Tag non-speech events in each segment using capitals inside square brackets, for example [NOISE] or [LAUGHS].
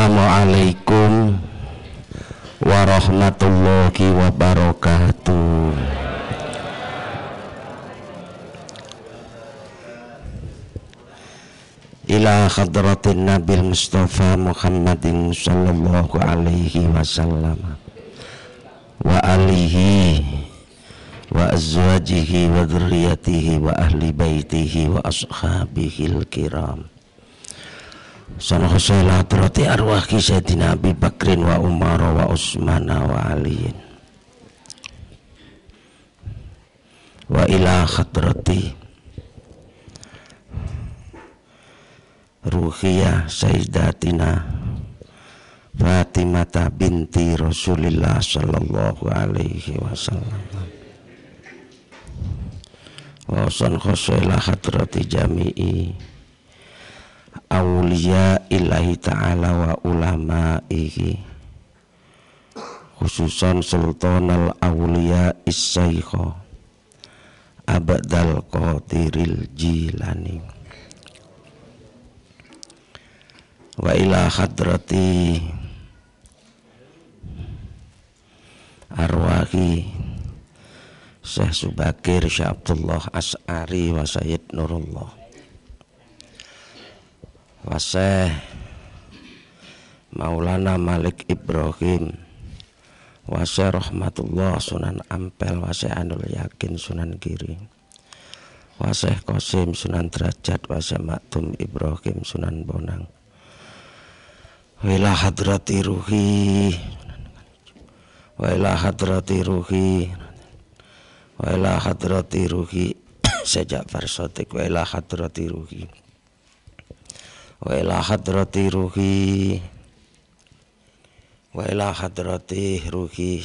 Assalamualaikum warahmatullahi wabarakatuh Ila khadratin Nabil Mustafa Muhammadin sallallahu alaihi wasallam Wa alihi wa azwajihi wa dhurriyatihi wa ahli baitihi wa ashabihil kiram Sallallahu alaihi hadrati arwah Sayyidina Abi Bakrin wa Umar wa Utsman wa Aliin, wa ila hadrati Ruhiyah Sayyidatina Fatimah binti Rasulillah sallallahu alaihi wasallam wa usan khusuila hadrati jami'i aulia ilahi ta'ala wa ulama'ihi khususan sultan al aulia isyaikho abadal qadiril jilani wa ila hadrati arwahi Syekh Subakir Syekh Abdullah As'ari wa Sayyid Nurullah Waseh Maulana Malik Ibrahim Waseh Rahmatullah Sunan Ampel Waseh Anul Yakin Sunan Kiri Waseh Kosim Sunan Derajat Waseh Maktum Ibrahim Sunan Bonang Wailah hadrati ruhi Wailah hadrati ruhi Wailah hadrati ruhi [COUGHS] Sejak farsotik Wailah hadrati ruhi wa ila hadrati ruhi wa ila hadrati ruhi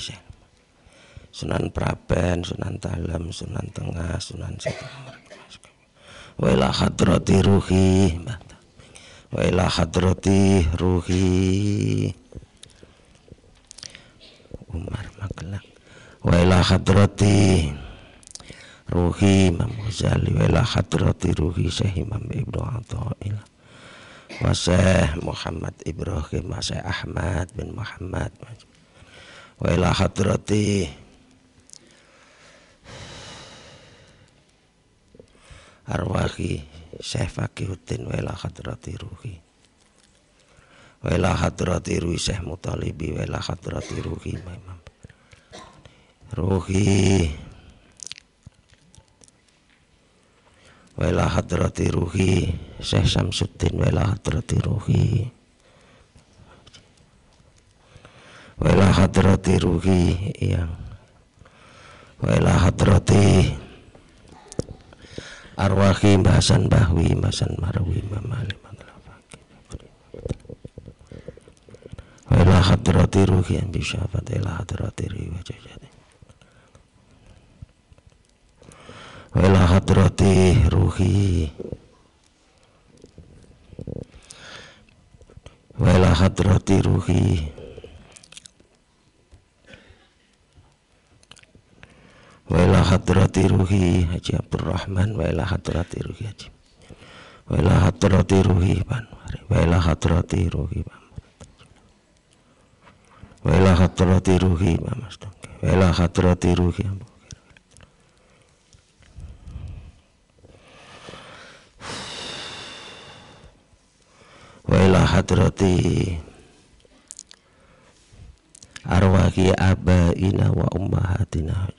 Sunan Praben, Sunan Talam, Sunan Tengah, Sunan Sekamar wa ila hadrati ruhi wa ila hadrati ruhi Umar Magelang wa ila hadrati ruhi mamuzali wa ila hadrati ruhi Sahih mam Ibnu Athaillah masih Muhammad Ibrahim Masih Ahmad bin Muhammad Wa ila hadrati Arwahi Syekh Fakihuddin Wa ila hadrati ruhi Wa ila hadrati ruhi Syekh Mutalibi Wa ila hadrati ruhi Ruhi Ruhi wa hadrati ruhi Syekh Syamsuddin wa hadrati ruhi wa hadrati ruhi yang wa hadrati arwahi bahasan bahwi bahasan marwi mamali wa ila hadrati ruhi yang bisa ila hadrati ruhi wajah wala hadrati ruhi wala hadrati ruhi wala hadrati ruhi Haji Abdul Rahman wa hadrati ruhi Haji wala hadrati ruhi pan wala hadrati ruhi pan wala hadrati ruhi pan wala hadrati ruhi pan wa ila hadrati arwahi abaina wa ummahatina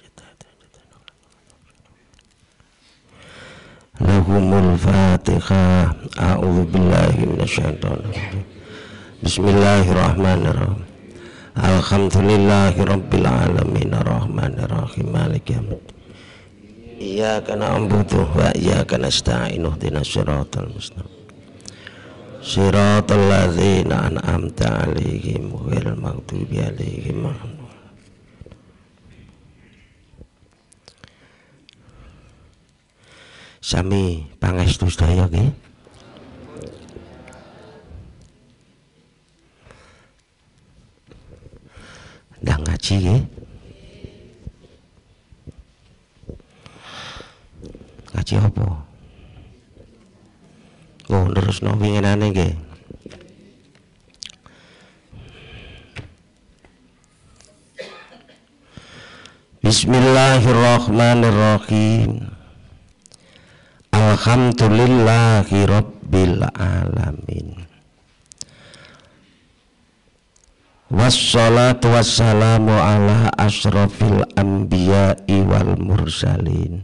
lahumul fatihah a'udhu billahi minasyaitan bismillahirrahmanirrahim alhamdulillahi rabbil alamin Ar-Rahmanirrahim malik yamid Iyaka na'budu wa iyaka nasta'in ihdinas siratal mustaqim Siratal ladzina an'amta 'alaihim ghairil maghdubi 'alaihim Sami pangestu sedaya nggih. Ndang ngaji nggih. Ngaji apa? Oh, terus no pinginane nggih. Bismillahirrahmanirrahim. Alhamdulillahi rabbil alamin. Wassalatu wassalamu ala asrofil anbiya'i wal mursalin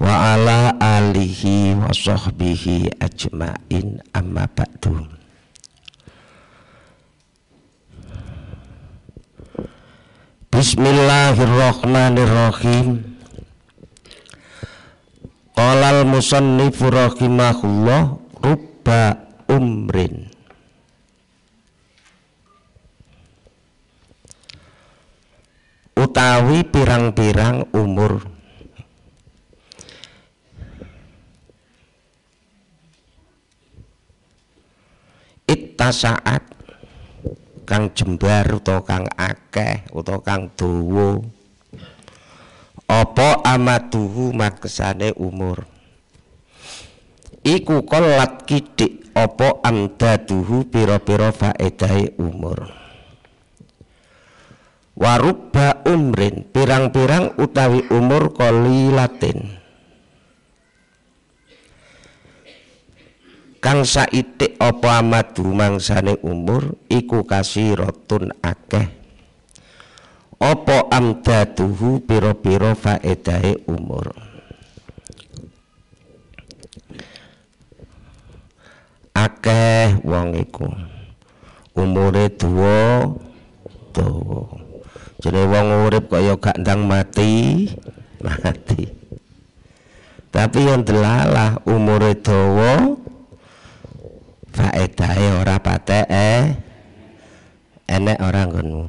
wa ala alihi wa sahbihi ajmain amma ba'du Bismillahirrahmanirrahim Qalal musannifu rahimahullah rubba umrin utawi pirang-pirang umur saat kang jembar utawa kang akeh utawa kang dawa apa amatuhu makesane umur iku kolat kidik apa amdaduhu pira piro faedai umur Waruba umrin pirang-pirang utawi umur kolilatin kang saitik apa amadu mangsane umur iku kasih rotun akeh apa tuhu piro piro faedahe umur akeh wong iku umure tuo tuwa jene wong urip kok ya gak ndang mati mati tapi yang delalah umure dawa faedahe ora patek eh enek ora nggonmu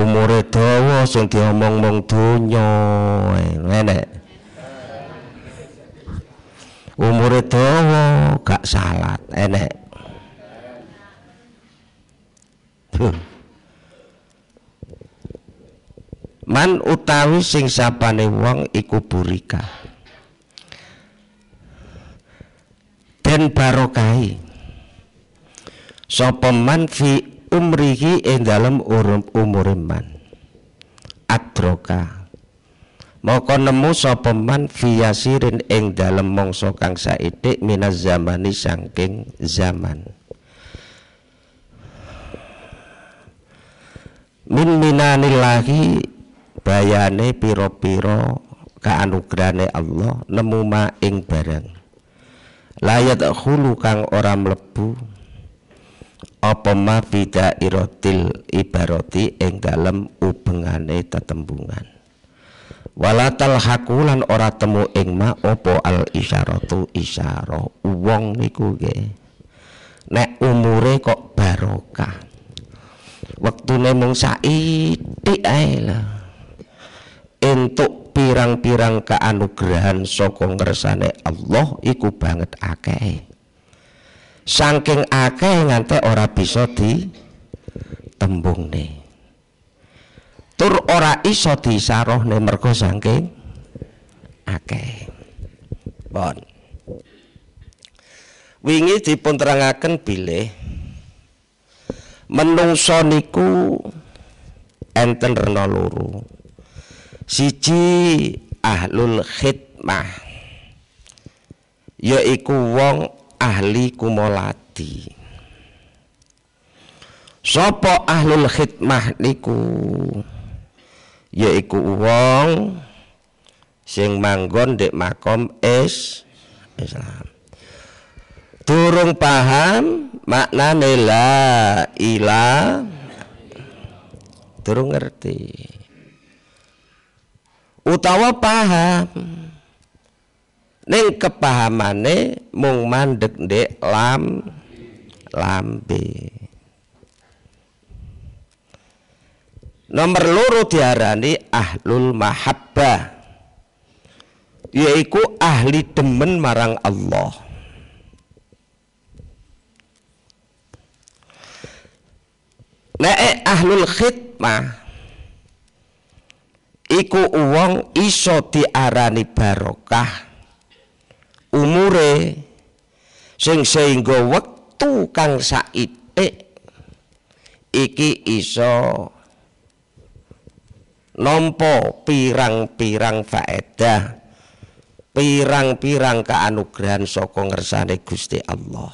umure dawa sing diomong mung donya eh, enek umure dawa gak salat enek hmm. man utawi sing sapane wong iku burika den barokai sapa man fi umrihi ing dalem umure man adroka maka nemu sapa man fi yasirin ing dalem mangsa kang saithik minaz zamani saking zaman min minanillahi bayane piro-piro kaanugrane Allah nemu ma ing barang layat hulu kang ora mlebu apa ma irotil ibaroti ing dalem ubengane tetembungan walatal hakulan ora temu ing ma apa al isyaratu isyara wong niku nggih nek umure kok barokah wektune mung saithik ae lho entuk pirang-pirang keanugerahan saka ngersane Allah iku banget akeh saking akeh nganti ora bisa di tembungne tur ora iso disarohne mergo saking akeh pon wingi dipunterangaken bilih menungso niku enten rena loro siji ahlul khidmah yaiku wong ahli kumolati sopo ahlul khidmah niku yaiku wong sing manggon dek makom is Islam durung paham makna la ilah durung ngerti utawa paham ning kepahamane mung mandek ndek lam lambe Nomor loro diarani ahlul mahabbah yaitu ahli demen marang Allah. Nek ahlul khidmah iku uwong iso diarani barokah umure sing sehingga wektu kang saithik iki iso nampa pirang-pirang faedah pirang-pirang keanugrahan saka ngersane Gusti Allah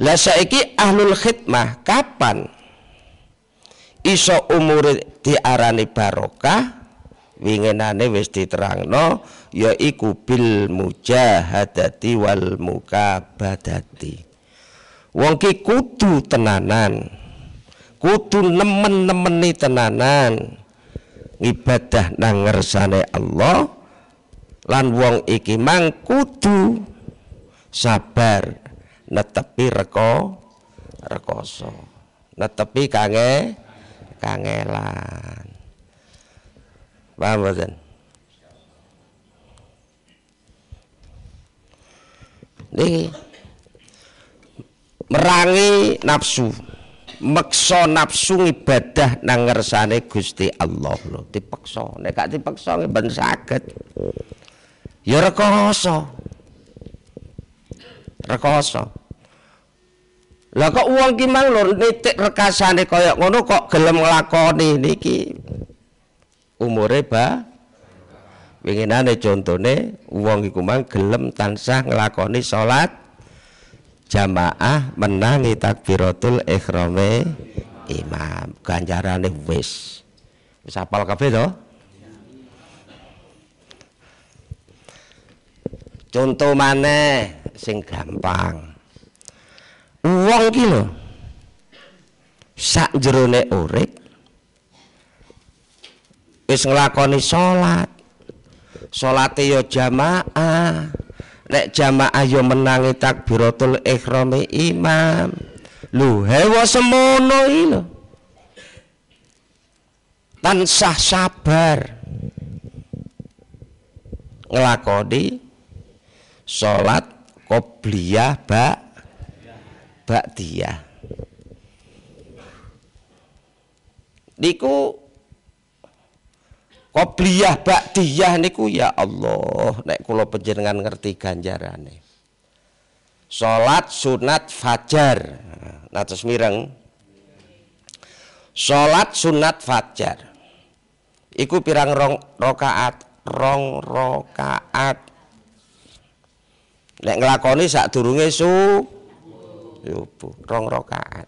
Lah saiki ahlul khidmah kapan iso umure diarani barokah wingenane wis diterangno yaiku bil mujahadati wal mukabadati wong ki kudu tenanan kudu nemen-nemeni tenanan ibadah nang ngersane Allah lan wong iki mang kudu sabar netepi reko rekoso netepi kange kangelan paham bosan ini merangi nafsu meksa nafsu ibadah nang ngersane Gusti Allah lho dipaksa nek gak dipaksa ben saged ya rekoso rekoso Lah kok wong ki mang lur nitik rekasane kaya ngono kok gelem nglakoni niki. Umure ba winginane contone wong iku mang gelem tansah nglakoni salat jamaah menangi takbiratul ihrame imam ganjarane wis wis apal kabeh to contoh maneh sing gampang wong ki lho sak jerone urip wis nglakoni salat salate ya jamaah nek jamaah ya menangi takbiratul ihrami imam lho hewa semono iki lho tansah sabar nglakoni salat qobliyah ba Ba'diyah. Niku Qobliyah Ba'diyah niku ya Allah, nek kulo panjenengan ngerti ganjarane. Sholat sunat fajar. Nah terus mireng. Salat sunat fajar. Iku pirang rong rokaat, rong rakaat. Nek nglakoni sadurunge subuh yubu ya rong rakaat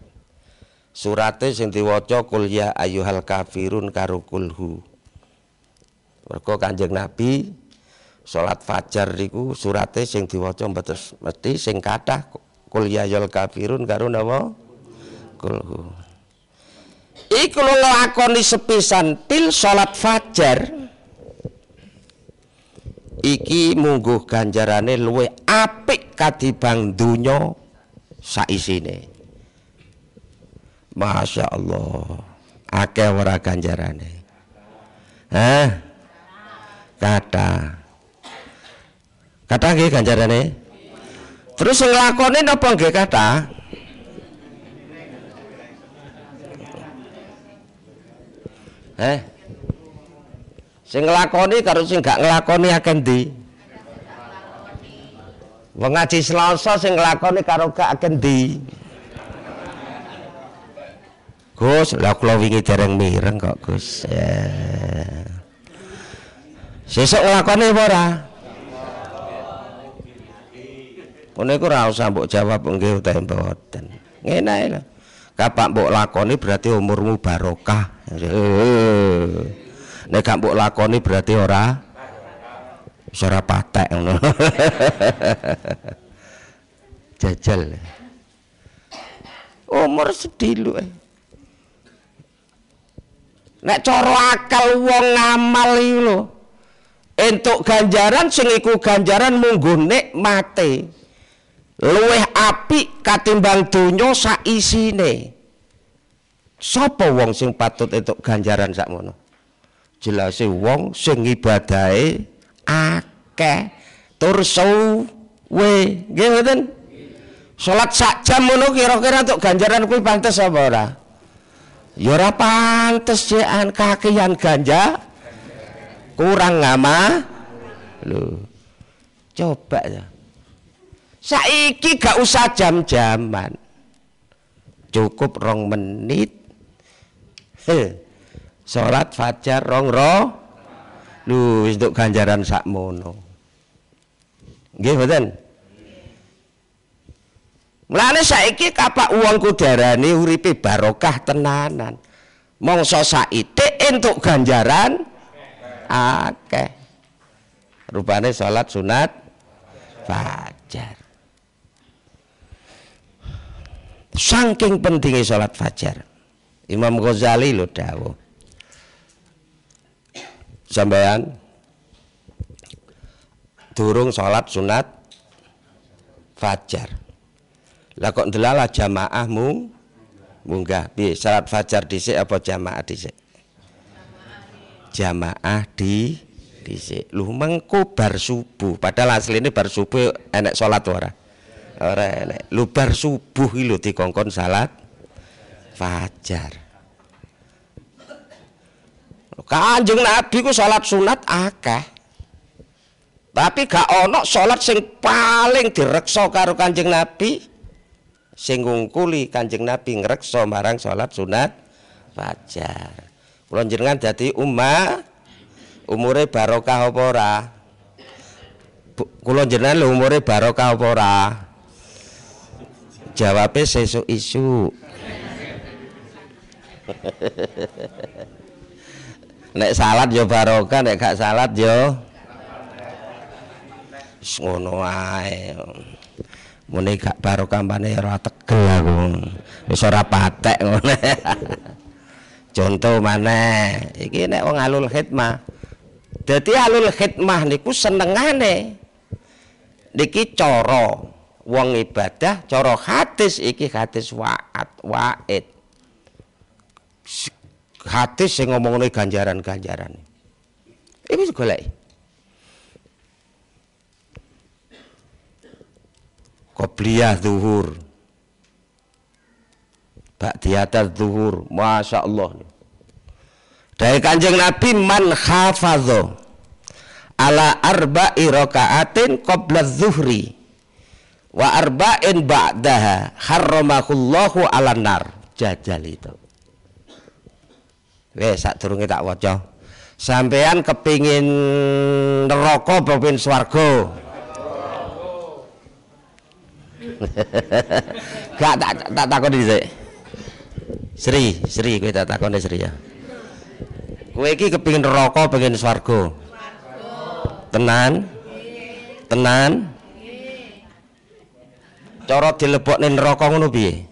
surate sing diwaca kul ya ayyuhal kafirun karo kulhu mergo kanjeng nabi salat fajar niku surate sing diwaca mbetes mesti sing kathah kul ya ayyuhal kafirun karo napa kulhu iku lakoni sepisan til salat fajar iki mungguh ganjarane luwe apik kadibang dunyo saisine Masya Allah akeh ora ganjarane Hah kata kata nggih ganjarane terus nglakoni napa nggih kata Eh sing nglakoni karo sing gak nglakoni akeh ndi Wong ngaji Selasa sing nglakoni karo gak kendi. Gus, lha kula wingi dereng mireng kok, Gus. Ya. Sesuk nglakoni apa ora? Kene iku ora usah mbok jawab nggih utahe mboten. Ngene ae lho. Kapak mbok lakoni berarti umurmu barokah. Eh. Nek gak mbok lakoni berarti ora Wis ora patek ngono. [LAUGHS] Jajal. Umur sedilu. Eh. Nek cara akal wong ngamal iki lho. Entuk ganjaran sing iku ganjaran munggo nikmate. Luweh apik katimbang donya sak isine. Sapa wong sing patut entuk ganjaran sakmono? Jelase wong sing ibadahe Ake Tursu We nggih mboten salat sak jam ngono kira-kira untuk ganjaran kuwi pantes apa ora ya ora pantes jekan kakean ganja kurang ngama lho coba saiki gak usah jam-jaman cukup rong menit salat fajar rong-rong Lu untuk ganjaran sakmono. Nggih mboten? Mulane saiki kapak uang kudarane uripi barokah tenanan. Mongso saite untuk ganjaran oke Rupane sholat sunat fajar. Sangking pentingnya sholat fajar. Imam Ghazali lo dawuh sampean durung sholat sunat fajar lah kok jamaah jamaahmu munggah bi sholat fajar di dhisik apa jamaah di dhisik jamaah di dhisik lu mengko bar subuh padahal ini bar subuh enek sholat ora ora enek lu bar subuh iki lho dikongkon salat fajar Kanjeng Nabi ku salat sunat akeh. Tapi gak ono salat sing paling direksa karo Kanjeng Nabi sing ngungkuli Kanjeng Nabi ngreksa marang salat sunat fajar. Kula jenengan dadi umma umure barokah apa ora? Kula jenengan lho umure barokah apa ora? Jawabe sesuk isu. [LAUGHS] nek salat yo barokah nek gak salat yo ngono ae muni gak barokah mbane ya ora tegel aku wis ora patek ngono [LAUGHS] contoh mana? iki nek wong alul khidmah dadi alul khidmah niku senengane niki cara wong ibadah cara hadis iki hadis waat waid hati sing ngomongno ganjaran-ganjaran. ini eh, wis golek. Qobliyah zuhur. Ba'diyata zuhur. Masya Allah. Dari kanjeng Nabi man khafadho ala arba'i raka'atin qabla zuhri wa arba'in ba'daha harramahullahu ala nar. Jajal itu saat sadurunge tak waca sampean kepingin neraka apa kepingin swarga [LAUGHS] gak tak tak takon dhisik Sri Sri kowe tak di Sri ya kowe iki kepingin neraka pengen swarga tenan tenan cara dilebokne neraka ngono piye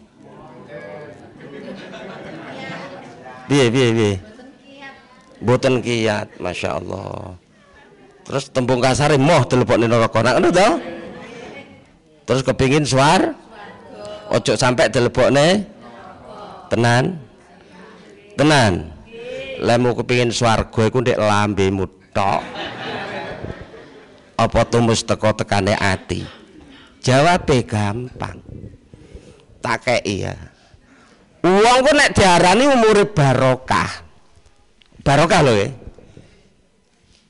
Biye biye biye. boten kiat Masya Allah terus tembung kasar moh telepon neraka nak ngono to terus kepingin suar ojo sampai telepone tenan tenan lemu kepingin swarga gue ndek lambi mutok apa tumus teko tekane ati Jawab gampang tak kayak iya Uang ku nek diarani umure barokah. Barokah lho ya.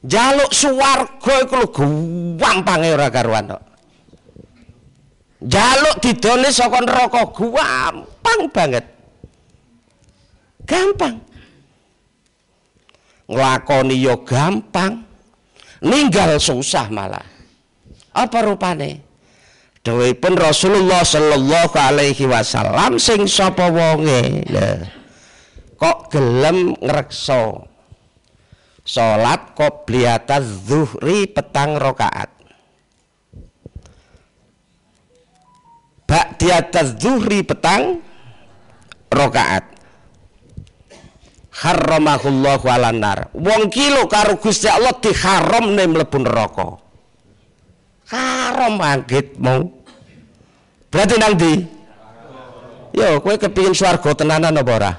Jaluk swarga iku lho gampang e ora karuan kok. Jaluk didone saka neraka gampang banget. Gampang. Nglakoni yo ya gampang. Ninggal susah malah. Apa rupane? Dawuhipun Rasulullah sallallahu alaihi wasallam sing sapa wonge. Nah, kok gelem ngrekso salat qobliyataz zuhri petang rakaat. Ba'diyataz zuhri petang rakaat. Harramahullahu alan nar. Wong kilo karo Gusti Allah diharamne mlebu neraka loro mau Berarti nanti Yo, kue kepingin suargo tenanan apa ora?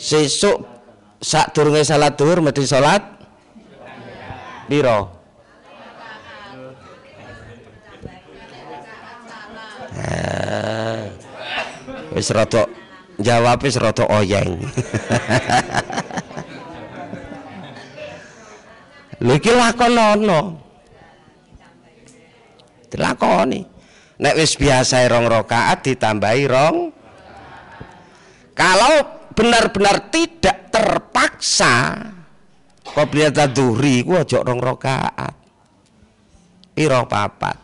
Sesuk sak durunge salat dhuwur mesti salat. Piro? Eh, wis rada jawab wis rada oyeng. [LAUGHS] Lha iki lakon ana dilakoni nek wis biasa rong rakaat ditambahi rong kalau benar-benar tidak terpaksa qobliyat dzuhri ku ojo rong rakaat piro papat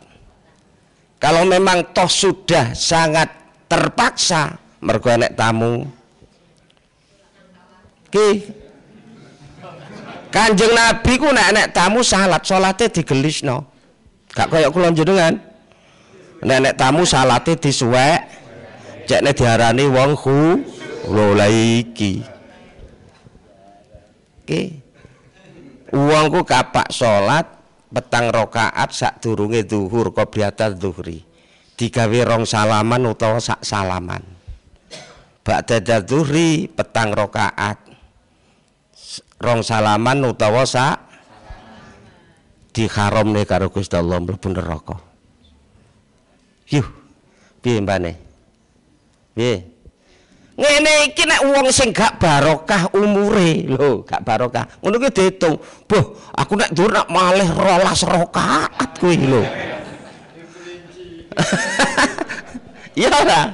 kalau memang toh sudah sangat terpaksa mergo nek tamu ki Kanjeng Nabi ku nek tamu salat salate digelisno Gak koyok kulon jenengan. Nenek tamu salate disuwek. Cekne diarani wong hu lha Oke. Uangku kapak salat petang rakaat sadurunge zuhur qobliyata zuhri. Digawe rong salaman utawa sak salaman. Ba'da zuhri petang rokaat, Rong salaman utawa sak nih karo Gusti Allah mlebu neraka. Yuh, piye mbane? Piye? Ngene iki nek wong sing gak barokah umure lho, gak barokah. Ngono kuwi diitung. Boh, aku nek dhuwur nak malih rolas rakaat kuwi lho. [LAUGHS] Iya ora?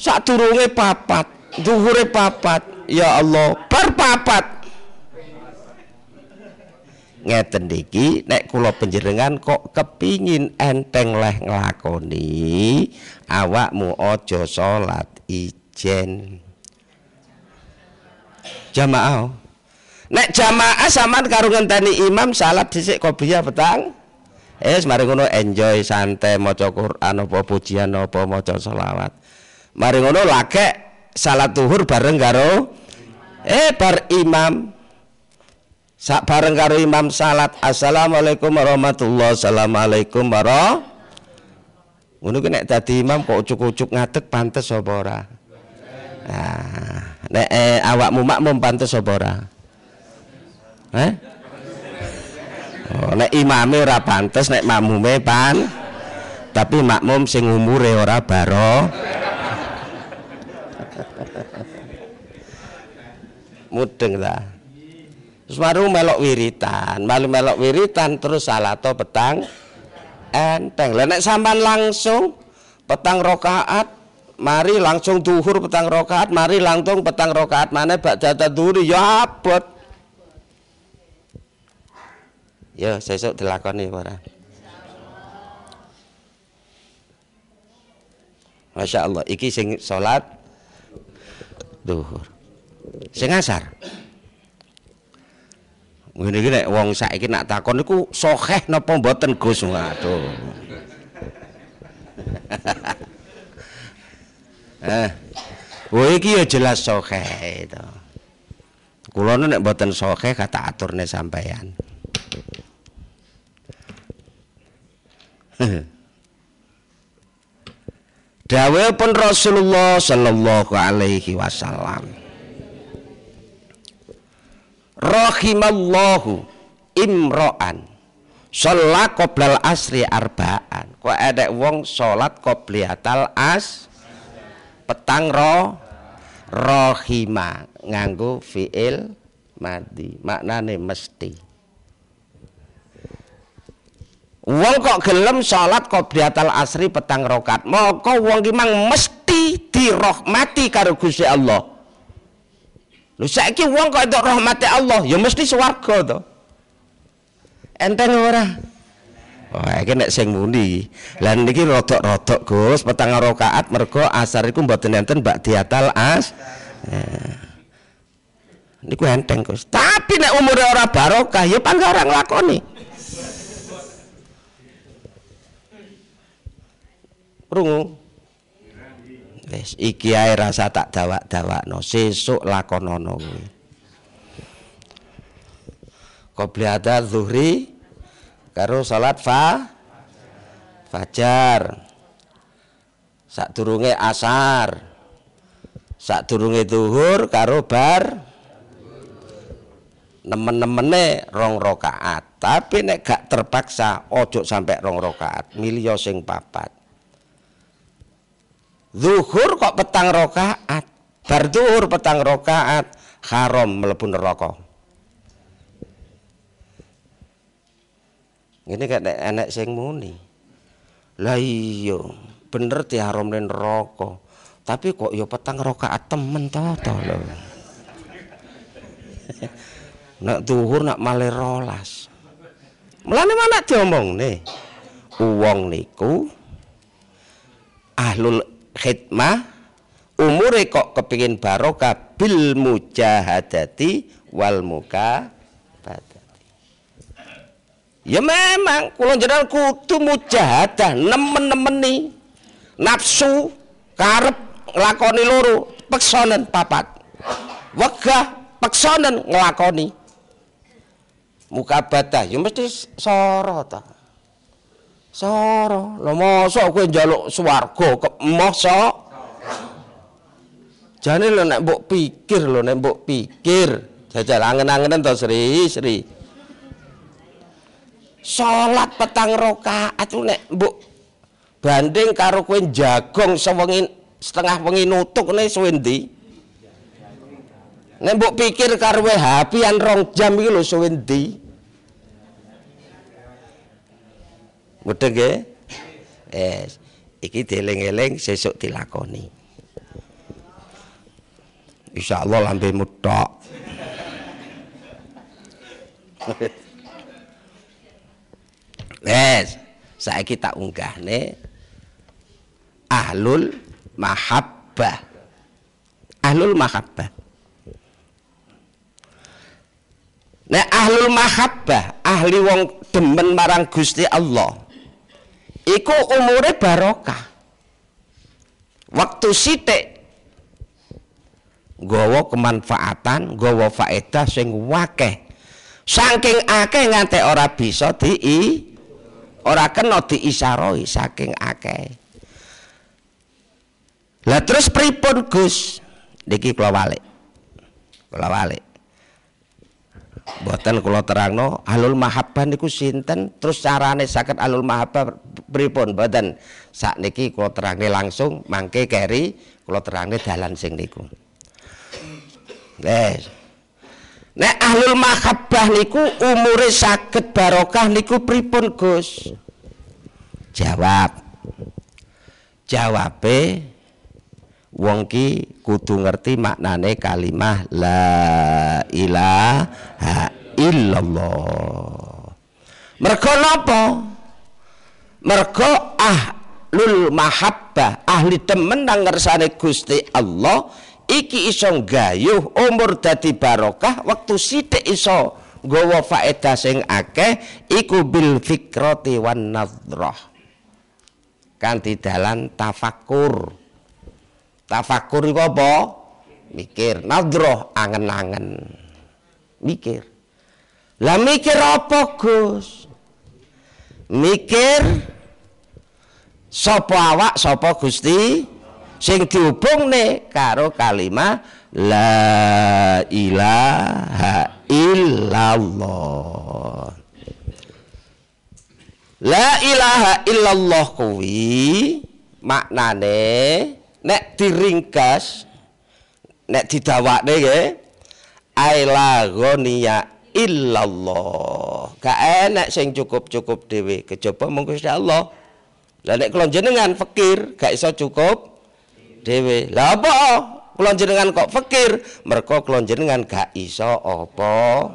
Sak durunge papat, dhuwure papat. Ya Allah, bar papat ngeten niki nek kula panjenengan kok kepingin enteng leh nglakoni awakmu aja salat ijen jamaah oh. nek jamaah sampean karo ngenteni imam salat dhisik qobliyah petang eh mari ngono enjoy santai maca Quran apa pujian apa maca selawat mari ngono lagek salat zuhur bareng karo eh bar imam Sak bareng karo imam salat. Assalamualaikum warahmatullahi Assalamualaikum warahmatullahi Ngono ki nek dadi imam kok ucuk-ucuk ngadeg pantes apa ora? Nah, nek eh, awakmu makmum pantes apa ora? Heh? Oh, nek imame ora pantes, nek makmume pan. Tapi makmum sing umure ora baro. Mudeng lah. Terus baru melok wiritan, baru melok wiritan terus salato petang enteng. Lenek sampan langsung petang rokaat, mari langsung duhur petang rokaat, mari langsung petang rokaat mana bak jatah duri ya abot. Yo ya, sesuk nih para. Masya Allah, iki sing salat duhur. Sing asar. Ngene iki nek wong saiki nak takon niku sokeh napa mboten Gus? Waduh. [LAUGHS] eh. Oh iki ya jelas sokeh itu. Kula nek mboten sokeh kata aturne sampeyan. [LAUGHS] Dawe pun Rasulullah sallallahu alaihi wasallam rahimallahu imro'an sholat qoblal asri arbaan kok ada wong sholat qobliatal as petang roh rohima nganggu fiil madi maknane mesti wong kok gelem sholat qobliatal asri petang rokat moko wong gimang mesti dirahmati karo Gusti Allah Lu saiki wong kok entuk rahmate Allah, ya mesti swarga to. Enten ora? oh iki nek sing muni. Lah niki rodok-rodok Gus, petang rakaat mergo asar iku mboten enten mbak diatal as. Eh. Niku enteng Gus. Tapi nek umure ora barokah ya pan ora nglakoni. Rungu. Wis iki ae rasa tak dawak-dawakno, sesuk lakonono kuwi. Qobliyata zuhri karo salat fa fajar. Sadurunge asar. Sadurunge zuhur karo bar nemen-nemene rong rokaat tapi nek gak terpaksa ojo sampai rong rokaat milio sing papat Zuhur kok petang rokaat. Bar zuhur petang rokaat haram melebu neraka. Ini kayak enek sing muni. Lah iya, bener ti haram neraka. Tapi kok yo ya petang rokaat temen ta to lho. [LAUGHS] nak zuhur nak male rolas. Mulane mana diomong nih? uang niku ahlul khidmah umure kok kepingin barokah bil mujahadati wal muka Ya memang kula jenengan kudu mujahadah nemen-nemeni nafsu karep nglakoni loro, peksonen papat. Wegah peksonen nglakoni. Mukabatah ya mesti soro ta. Soro. Lah mosok kowe njaluk swarga moso. Jane lo nek mbok pikir lo nek mbok pikir. Jajal angen-angenen to Sri, Sri. Sholat petang rakaat nek mbok banding karo kuen jagong sewengi setengah wengi nutuk nek suwe Nek mbok pikir karo habian rong jam iki lo suwe Mudeng nggih? Yes. Iki dieling-eling sesuk dilakoni. Insyaallah lambe mutok. Wes, saiki tak unggahne ahlul mahabbah. Ahlul mahabbah. Nah, ahlul mahabbah, ahli wong demen marang Gusti Allah. iku umure barokah waktu sithik nggawa kemanfaatan nggawa faedah sing akeh saking akeh nganti ora bisa dii ora kena diisaroi saking akeh lah terus pripun Gus niki kula walik kula walik Boten kula terangno, ahlul mahabbah niku sinten? Terus carane saged ahlul mahabbah pripun? Boten. Sakniki kula terangne langsung mangke keri kula terangne dalan sing niku. Eh. Nek ahlul mahabbah niku umure saged barokah niku pripun, Gus? Jawab. Jawabe eh. wong ki kudu ngerti maknane kalimah la ilaha illallah mergo napa mergo ahlul mahabbah ahli temen nang ngersane Gusti Allah iki iso gayuh umur dadi barokah waktu sithik iso nggawa faedah sing akeh iku bil fikrati wan nadhrah kanthi dalan tafakur Tafakur iku apa? Mikir, nadroh angen-angen. Mikir. Lah mikir apa, Gus? Mikir sapa awak, sapa Gusti sing diubungne karo kalimat la ilaha illallah. La ilaha illallah kuwi maknane nek diringkas nek didawakne nggih aila ghaniya illallah gak enak sing cukup-cukup dhewe kejaba mung Gusti Allah lah nek kula jenengan fakir gak iso cukup dhewe lah apa kula jenengan kok fakir mergo kula jenengan gak iso apa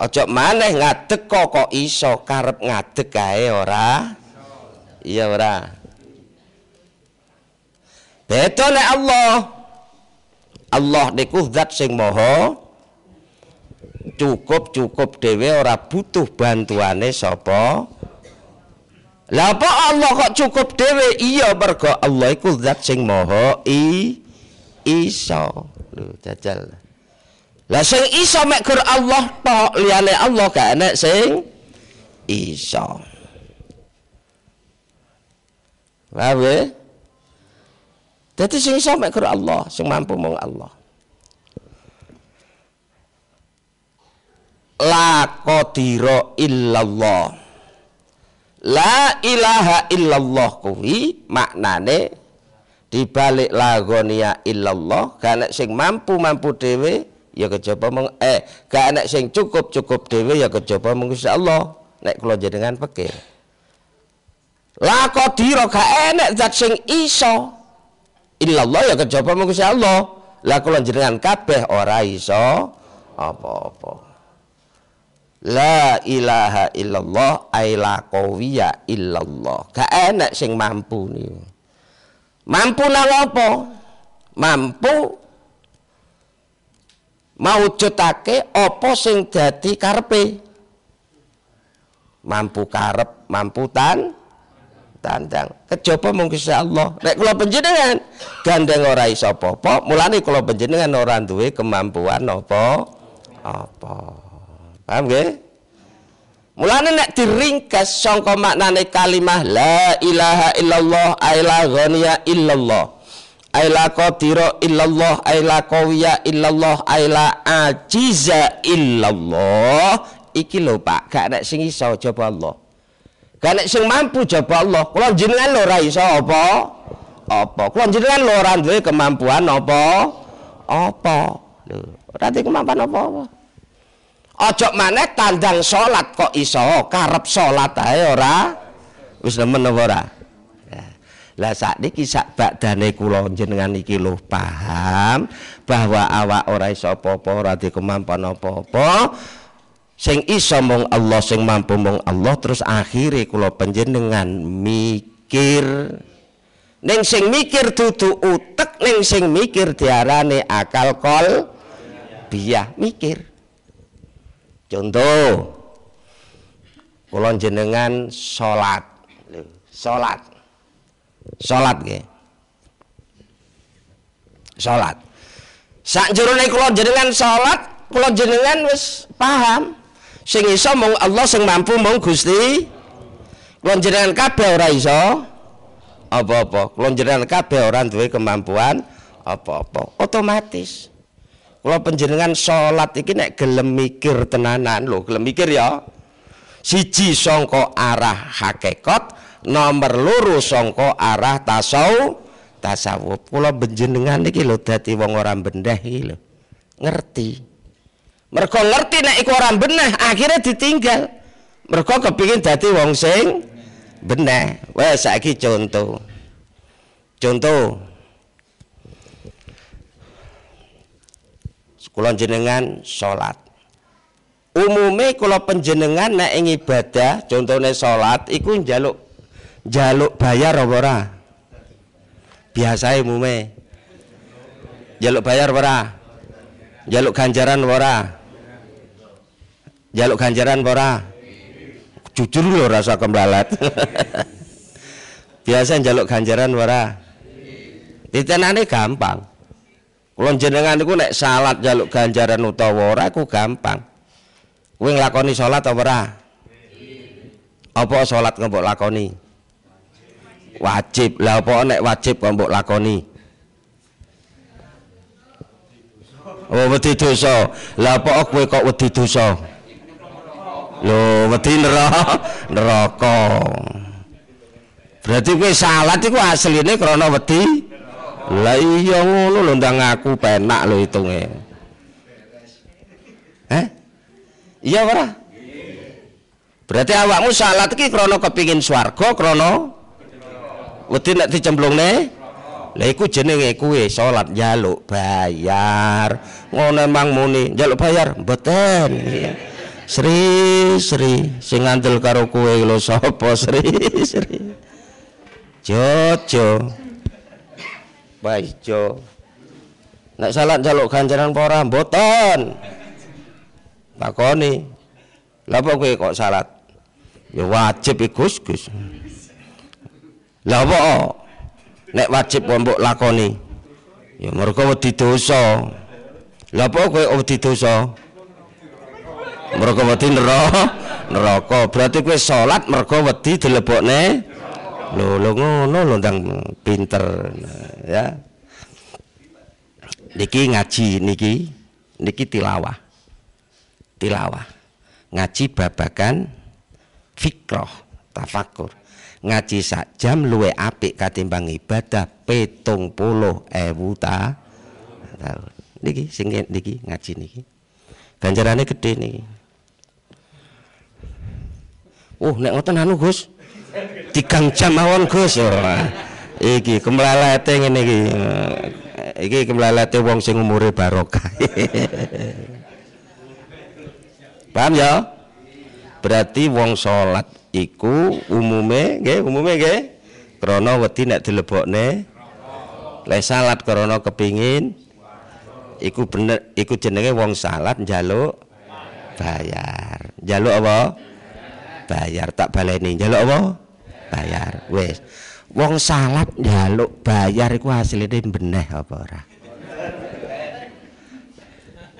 aja maneh ngadeg kok kok iso karep ngadeg kae ora iya ora Beda lek Allah. Allah niku zat sing moho cukup-cukup dewe ora butuh bantuane sapa. Lah apa Allah kok cukup dewe Iya mergo Allah iku zat sing moho i iso. Lho jajal. Lah sing iso mek gur Allah tok liyane Allah gak enek sing iso. Wae. Jadi sing iso mek Allah, sing mampu mung Allah. La qadira illallah. La ilaha illallah kuwi maknane dibalik lagonia illallah gak sing mampu-mampu dhewe ya kejaba mung eh gak enak sing cukup-cukup dhewe ya kejaba mung Gusti Allah nek kula jenengan pikir la qadira gak enak zat sing iso illallah ya kejaba mung Gusti Allah. Lah kula jenengan kabeh ora iso apa-apa. La ilaha illallah ay la qawiya illallah. Gak enak sing mampu niku. Mampu nang apa? Mampu maujudake apa sing dadi karepe. Mampu karep, mampu tan tantang kejopo mungkin si Allah nek kalau penjenengan gandeng orang isopopo, apa mulane orang panjenengan orang duwe kemampuan apa apa paham gak? mulane nek diringkas sangka maknane kalimah la ilaha illallah aila ghania illallah aila qadira illallah aila qawiya illallah aila ajiza illallah iki lho Pak gak nek sing iso jopo Allah Kalau sing mampu coba Allah, kalau jenengan lo rai so apa? Apa? Kalau jenengan lo rai dari kemampuan apa? Apa? Lo rai kemampuan apa? apa? Ojo mana tandang sholat kok iso karep sholat aja ora? Wis nemen apa ora? Lah saat ini kisah bak jenengan iki lo paham bahwa awak ora iso apa-apa, ora dikemampuan apa-apa. sing iso mong Allah sing mampu mong Allah terus akhiri kula panjenengan mikir ning sing mikir dudu utek ning sing mikir diarani akal kol biah mikir contoh kula jenengan salat salat salat nggih salat sak jurune kula jenengan salat kula jenengan wis paham sing iso mung Allah sing mampu mung Gusti kula jenengan kabeh ora iso apa-apa kula jenengan kabeh ora duwe kemampuan apa-apa otomatis kula penjenengan salat iki nek gelem mikir tenanan lho gelem mikir ya siji songko arah hakikat nomor loro songko arah tasawuf tasawuf kula panjenengan iki lho dadi wong ora bendeh iki lho ngerti mereka ngerti nek iku orang benah akhirnya ditinggal mereka kepingin dadi wong sing benah wes saiki contoh contoh sekolah jenengan sholat umume kula panjenengan nek ing ibadah contohnya sholat iku njaluk njaluk bayar apa ora biasae umume njaluk bayar ora njaluk ganjaran ora jaluk ganjaran ora jujur lho rasa kembalat [LAUGHS] biasa jaluk ganjaran ora ditenane gampang Kalau jenengan niku nek salat jaluk ganjaran utawa ora aku gampang Kuing lakoni sholat apa ora apa salat lakoni wajib lah apa nek wajib kok lakoni Oh wedi dosa. Lah apa kowe kok wedi dosa? lo wedi neraka berarti kowe salat iku asline krana wedi lah iya ngono lho ndang aku penak lho hitunge eh iya ora berarti awakmu salat iki krana kepingin swarga krana wedi nek dicemplungne Lah iku jenenge kuwe salat njaluk bayar. Ngono emang muni njaluk bayar mboten. Sri Sri sing ngandel karo kowe lho sapa Sri Sri Jojo Baik Jo Nek salat njaluk ganjaran apa ora mboten Takoni Lha kok kowe kok salat Ya wajib iku Gus Gus Lha apa nek wajib kok lakoni ya mergo wedi dosa lha apa kowe wedi dosa mergo wedi neraka berarti kowe salat mergo wedi dilebokne lho lho ngono lho ndang pinter ya niki ngaji niki niki tilawah tilawah ngaji babakan fikroh tafakur ngaji sak jam luwe apik katimbang ibadah petung puluh ewu ta niki sing niki ngaji niki ganjarannya gede niki Oh, nek ngoten anu, Gus. Digang jam awan, Gus. Oh, iki kemlalete ngene iki. Eh, iki kemlalete wong sing umure barokah. [LAUGHS] Paham ya? Berarti wong salat iku umume nggih, umume nggih. Krana wedi nek dilebokne le salat krana kepingin iku bener iku jenenge wong salat njaluk bayar. Njaluk apa? bayar tak baleni jaluk apa bayar wes wong salap jaluk bayar iku hasilnya beneh apa ora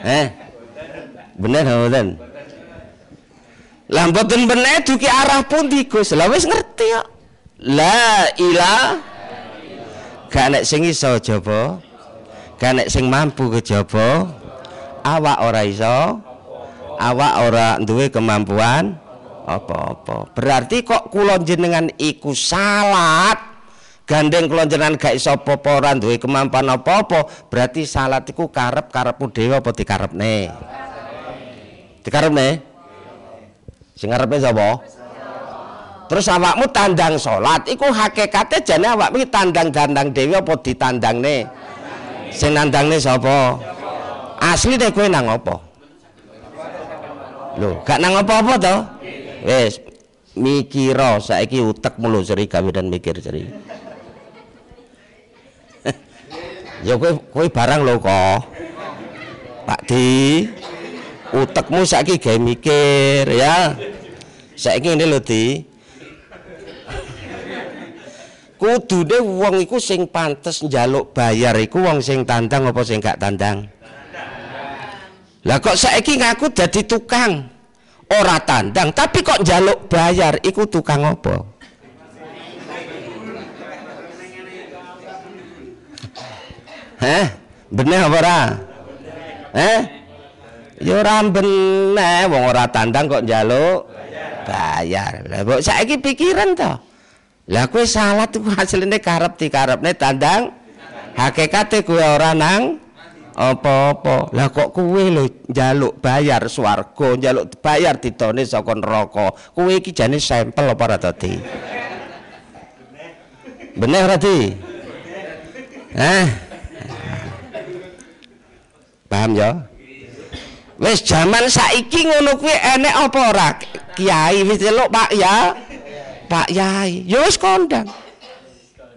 eh bener apa lambat dan beneh tu duki arah pun tikus lah wes ngerti ya la ila gak nek sing iso jaba gak nek sing mampu ke kejaba awak ora iso awak ora duwe kemampuan apa-apa. Berarti kok kula jenengan iku salat gandeng kula jenengan gak iso apa-apa ora duwe kemampuan apa-apa, berarti salat iku karep karep dewa apa dikarepne? Dikarepne? Sing ngarepe sapa? Terus awakmu tandang salat iku hakikate jane awakmu tandang-tandang dewa apa ditandangne? Sing nandangne sapa? Asline kowe nang apa? Loh, gak nang apa-apa to? wes mikiro saiki utek mulu seri kami dan mikir seri [LAUGHS] ya kowe kowe barang lho kok Pak Di utekmu saiki gawe mikir ya saiki ini lho Di [LAUGHS] kudune wong iku sing pantes njaluk bayar iku wong sing tandang apa sing gak tandang lah kok saiki ngaku jadi tukang ora tandang tapi kok jaluk bayar iku tukang apa Heh, bener apa ora? Heh? Ya ora bener, wong ora tandang kok njaluk bayar. Lah kok saiki pikiran to. Lah kowe salat iku hasilnya karep dikarepne tandang. Hakikate kowe ora nang apa-apa. Lah kok kuwe lho njaluk bayar swarga, njaluk bayar ditone saka neraka. Kuwe iki jane sampel apa ora tadi? Bener ora di? Hah? Paham ya? Wis jaman saiki ngono kuwi enek apa ora? Kiai wis delok Pak ya. Pak Yai, ya wis kondang.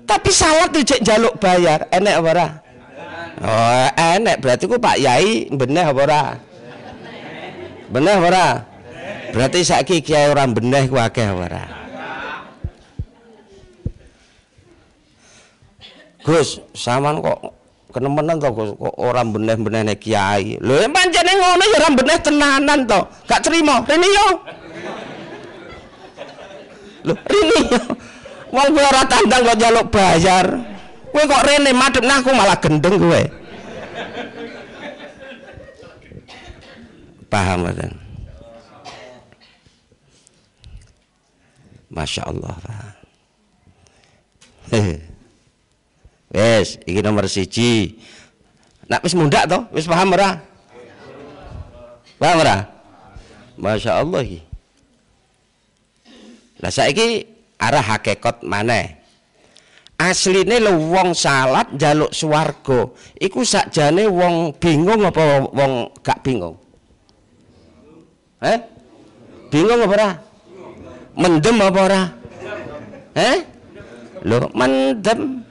Tapi salat tuh jaluk bayar, enek apa ora? Oh, enek berarti ku Pak Yai beneh apa ora? Beneh ora? Berarti saiki kiai orang beneh ku akeh ora? Gus, saman kok kenemenan to Gus kok ora beneh-benehne kiai. Lho ya pancene ngono ya ora beneh tenanan to. Gak trimo. Rene yo. Lho, rene yo. Wong ora tandang kok njaluk bayar kowe kok rene madhep nah aku malah gendeng kowe paham mboten Masya Allah [LAUGHS] Wes, ini nomor siji. Nak wis mundak to? Wis paham ora? Paham ora? Masya Allah Lah saiki arah hakikat maneh. Asline lho wong salat njaluk swarga, iku sakjane wong bingung apa wong gak bingung? Eh? Bingung apa ora? Mendem apa ora? Eh? Lho, mendem.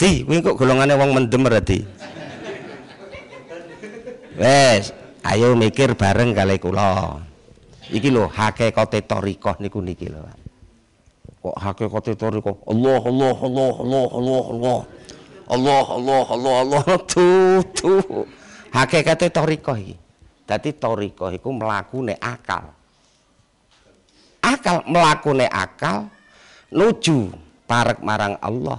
Di, kuwi kok golongane wong mendem berarti. Wes, ayo mikir bareng kali kula. Iki lho hakikate tarikah niku niki lho, kok hakikate tariqah Allah Allah Allah Allah Allah Allah Allah Allah Allah Allah tuh [LAUGHS] tuh hakikate tariqah iki dadi tariqah melaku mlakune akal akal mlakune akal nuju parek marang Allah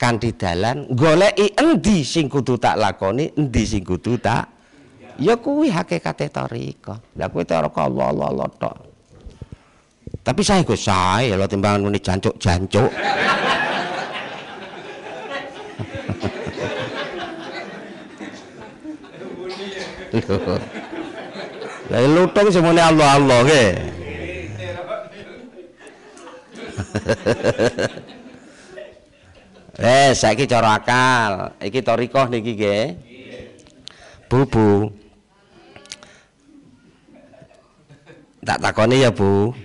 kanthi dalan goleki endi sing kudu tak lakoni endi sing kudu tak ya kuwi hakikate tariqah lha kuwi tariqah Allah Allah Allah tok tapi saya go saya, lo timbangan muni jancuk-jancuk. Lah lutung semuanya Allah-Allah ke. Eh, saiki cara akal. Iki tarikah niki nggih. Bu, Bu. Tak takoni ya, Bu.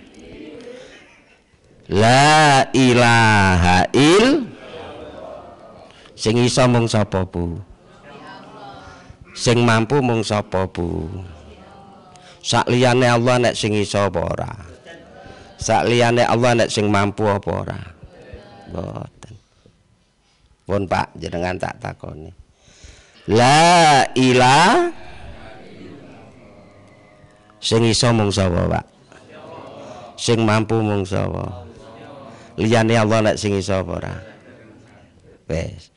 La ilaha il Sing iso mung sapa Bu? Sing mampu mung sapa Bu? Sak liyane Allah nek sing iso apa ora? Sak liyane Allah nek sing mampu apa ora? Mboten. Pun Pak jenengan tak takoni. La ilaha sing iso mung sapa, Pak? Sing mampu mung sapa? liyane Allah nek sing iso apa ora wis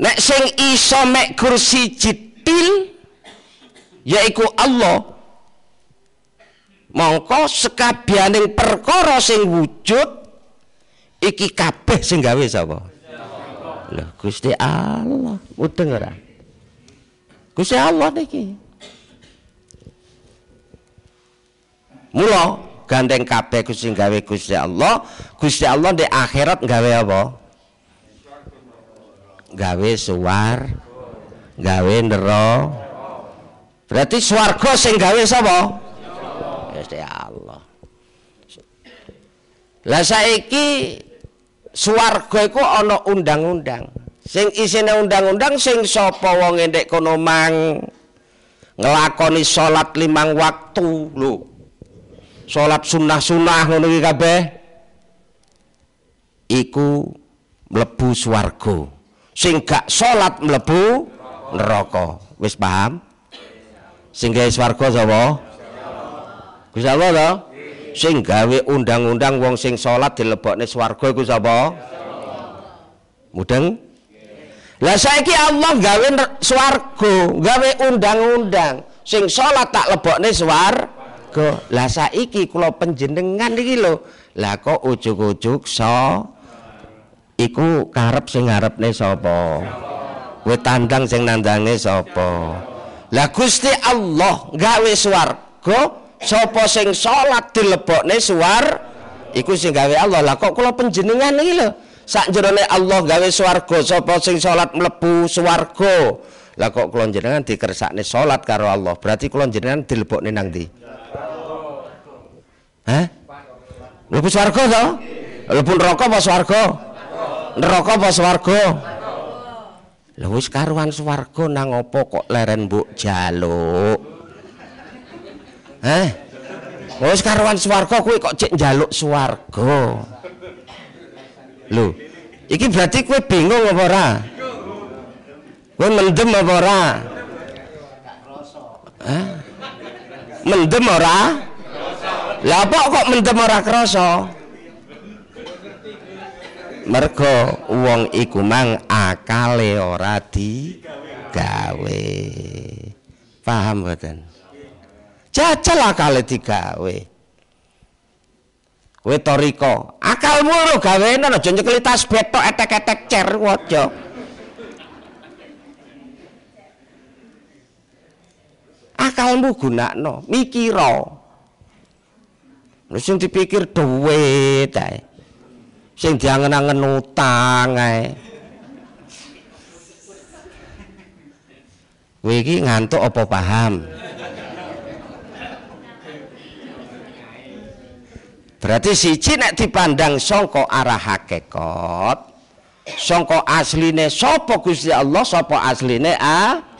nek sing iso mek kursi jitil yaiku Allah mongko sekabianing perkara sing wujud iki kabeh sing gawe sapa lho Gusti Allah mudeng ora Gusti Allah niki mula gandeng kabeh Gusti gawe Gusti Allah. Gusti Allah di akhirat gawe apa? Gawe suwar gawe nero. Berarti swarga sing gawe sapa? Gusti Allah. Lah saiki swarga iku ana undang-undang. Sing isine undang-undang sing sapa wong endek kono mang nglakoni salat limang waktu lho salat sunnah-sunnah ngono iki kabeh iku mlebu swarga. Sing gak salat mlebu neraka. Wis paham? Sing gawe swarga sapa? Gusti Allah to? Sing gawe undang-undang wong sing salat dilebokne swarga iku sapa? Mudeng? Lah saiki Allah gawe swarga, gawe undang-undang. Sing salat tak lebokne swarga swarga. Lah saiki kula panjenengan iki lho. Lah kok ujug-ujug so iku karep sing ngarepne sapa? Kowe tandang sing nandange sapa? Lah Gusti Allah gawe swarga sapa sing salat dilebokne suar, Iku sing gawe Allah. Lah kok kula panjenengan iki lho. Sak jerone Allah gawe swarga sapa sing salat mlebu swarga. Lah kok kula jenengan dikersakne salat karo Allah, berarti kula jenengan dilebokne nang ndi? Hah? Lebu swarga to? pun neraka apa swarga? Neraka apa swarga? Lha wis karuan swarga nang opo kok leren mbok jaluk? Hah? Wis karuan swarga kuwi kok cek njaluk swarga. Lho, iki berarti kowe bingung apa ora? Kowe mendem apa ora? Hah? Mendem ora? Lah kok mendem ora krasa? Mergo wong iku mang akale ora gawe. Paham boten? Jajal akale digawe. Kowe to akalmu lho gawene aja nyekeli tas betok etek-etek cer waja. Akalmu gunakno, mikiro. Wis sing dipikir dhuwit ae. Sing diangen-angen utang ae. iki ngantuk apa paham? Berarti siji nek dipandang sangka arah hakikat, sangka asline sapa Gusti Allah, sapa asline ah?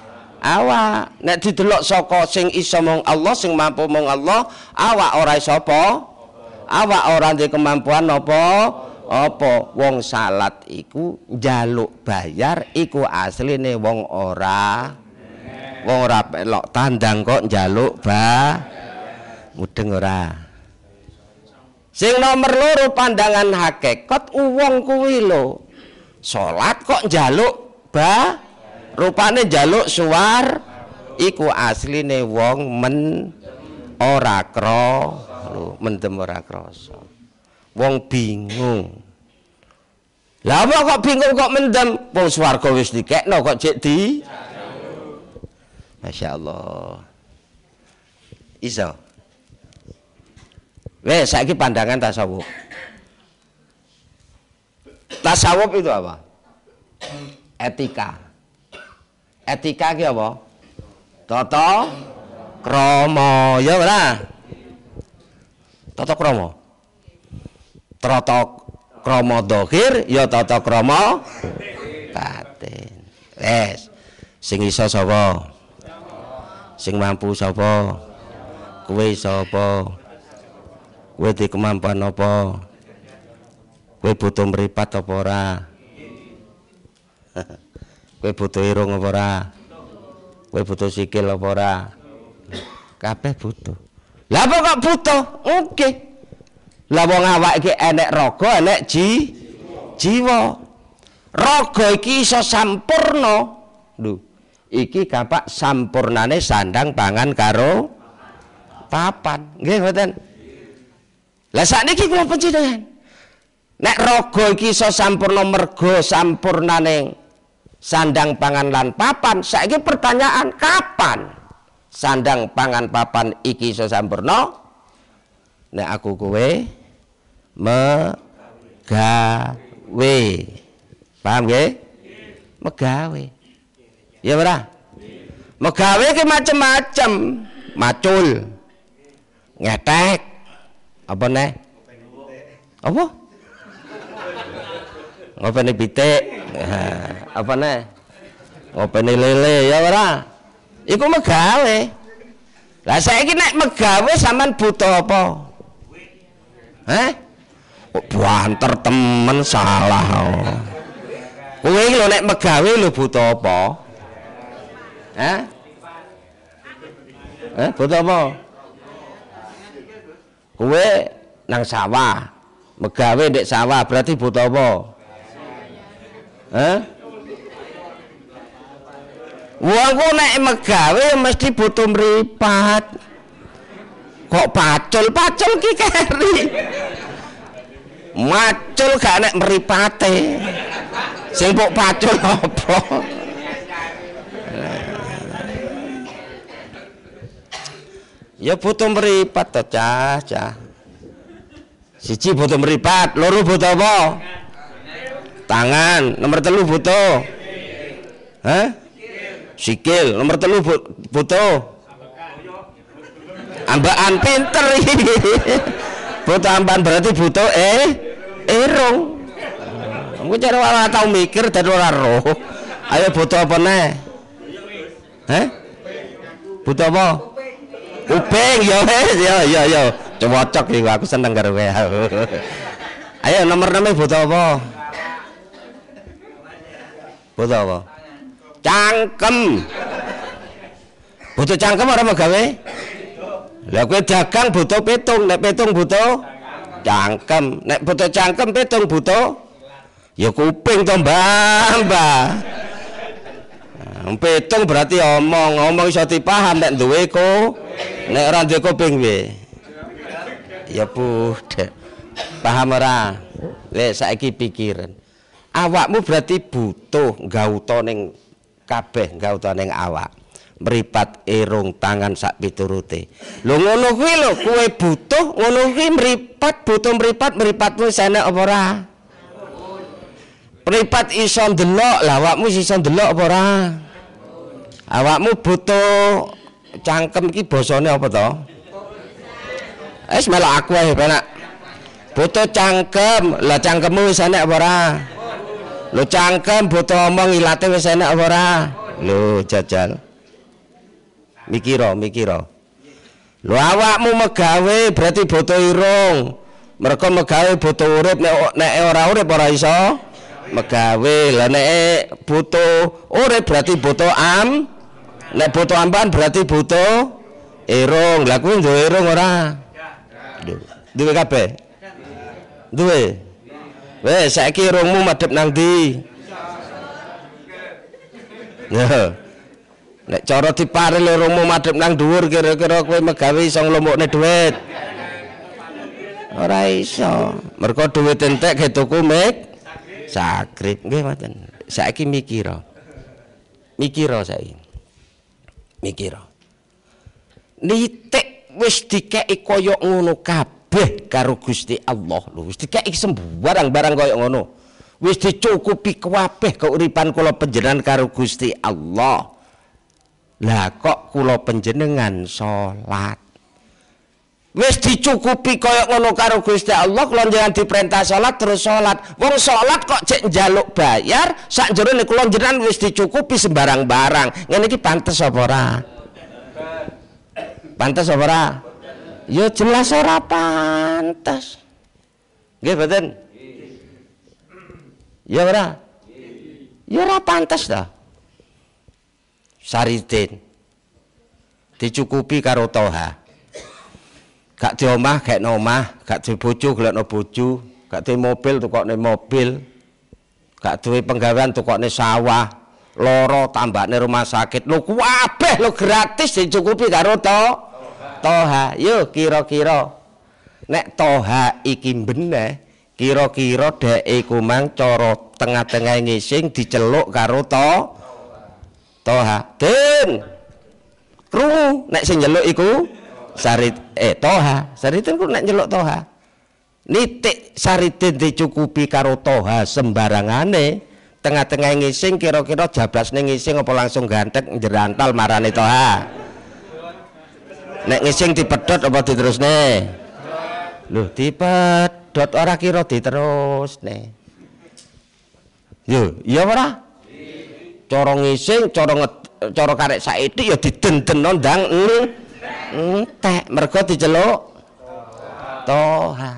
awak nek didelok saka sing iso mung Allah sing mampu mung Allah awak ora iso apa awak ora duwe kemampuan apa apa wong salat iku njaluk bayar iku asline wong ora wong ora pelok tandang kok njaluk ba mudeng ora sing nomor loro pandangan hakikat wong kuwi lho salat kok njaluk ba rupane jaluk suar iku asline wong men ora kro mendem ora krasa wong bingung lah kok bingung kok mendem wong swarga wis dikekno kok cek di Masya Allah iso wes saiki pandangan tasawuf tasawuf itu apa etika etika ki apa? Tata krama, ya ora? Tata krama. Tata krama dohir ya tata krama batin. Wes. Sing iso sapa? Sing mampu sapa? Kuwe sapa? Kuwe di kemampuan apa? Kuwe butuh meripat apa ora? [LAUGHS] Kowe butuh irung apa ora? Kowe butuh sikil apa ora? Kabeh butuh. Lah apa kok butuh? Oke. Lah wong awak iki enek raga, enek jiwa? jiwa. Raga iki iso sampurna. Lho, iki kapak sampurnane sandang pangan karo papan. Nggih, mboten. Lah sakniki kula pencitayan. Nek raga iki iso sampurna mergo sampurnane sandang pangan lan papan saiki pertanyaan kapan sandang pangan papan iki iso sampurna nek aku kowe megawe paham nggih megawe ya ora megawe ki macam-macam macul ngetek apa nek apa, apa? ngopeni pitik [LAUGHS] apa ne ngopeni lele ya ora iku megawe lah saiki nek megawe sampean buta apa Hah? Banter temen salah. Kowe iki lho nek megawe lho butuh apa? Hah? Hah, butuh apa? Kowe nang sawah, megawe nek sawah berarti buta apa? Hah? Wong ku nek megawe ya mesti butuh mripat. Kok pacul? Pacul ki keri. Macul gak nek mripate. Sing pok pacul apa? Ya butuh meripat to, Cah, Cah. Siji butuh meripat, loro butuh apa? tangan nomor telu butuh Hah? sikil nomor telu butuh ambaan pinter [LAUGHS] butuh ambaan berarti butuh eh erong Aku cara ora tau mikir dan ora roh. Ayo butuh apa nih? eh Butuh apa? upeng ya yo ya eh, ya ya. Cocok iki aku seneng karo [LAUGHS] Ayo nomor 6 butuh apa? Boten apa? Cangkem. Butuh cangkem ora megawe? Lah kowe dagang butuh petung, nek pitung butuh cangkem, nek butuh cangkem petung butuh ya kuping to, Mbak, Mbak. Nah, pitung berarti omong, omong iso dipaham nek duwe ko. Nek ora duwe kuping piye? Ya budek. Paham ora? Wis saiki pikiran awakmu berarti butuh gauto kape, kabeh gauto awak meripat irung tangan sak piturute Lo ngono kuwi kue butuh ngono kuwi meripat butuh meripat meripatmu sene sana ora meripat iso ndelok lah awakmu iso ndelok apa awakmu butuh cangkem ki bosone apa to Es melok aku ae penak butuh cangkem lah cangkemmu sana enek Lo cangkem butuh omong ilate wis enak ora? lo jajal. Mikiro, mikiro. Lo awakmu megawe berarti butuh irung. Mereka megawe butuh urip nek nek ora urip ora iso megawe. Lah nek butuh urip berarti butuh am. Nek butuh amban berarti butuh irung. Lah kuwi duwe irung ora? Duwe kabeh. Duwe. Wes saiki rungmu madhep nang ndi? Nek cara diparil rungmu madhep nang dhuwur kira-kira kowe megawe iso nglomokne dhuwit. Ora iso. Merko dhuwit entek ketuku tuku mek. Sakrip nggih mboten. Saiki mikira. Mikira saiki. Mikira. Nitik wis dikeki koyo ngono kabeh. kabeh karo Gusti Allah lho wis iki sembarang barang koyo ngono wis dicukupi kabeh keuripan kula panjenengan karo Gusti Allah lah kok kula panjenengan salat wis dicukupi koyok ngono karo Gusti Allah kula jangan diperintah salat terus salat wong salat kok cek njaluk bayar sak jero nek kula jenengan wis dicukupi sembarang barang ngene iki pantes apa ora pantes apa ora ya jelas ora pantas nggih mboten ya ora ya ora pantas ta sariten dicukupi karo toha gak di omah gak omah gak di bojo di bojo gak di mobil tukokne mobil gak duwe penggawean tukokne sawah loro tambakne rumah sakit lho kabeh lho gratis dicukupi karo toha toha yo kira-kira nek toha iki bener kira-kira dheke kumang cara tengah-tengah ngising diceluk karo to toha den krungu nek sing nyeluk iku sarit eh toha saritin ku nek nyeluk toha nitik saritin dicukupi karo toha sembarangane tengah-tengah ngising kira-kira jablas ning ngising apa langsung gantek jerantal marane toha nek ngising dipedhot apa diterusne lho dipedhot ora kira diterusne yo iya ora cara ngising cara cara karek saiki ya didendeno ndang entek mergo diceluk toha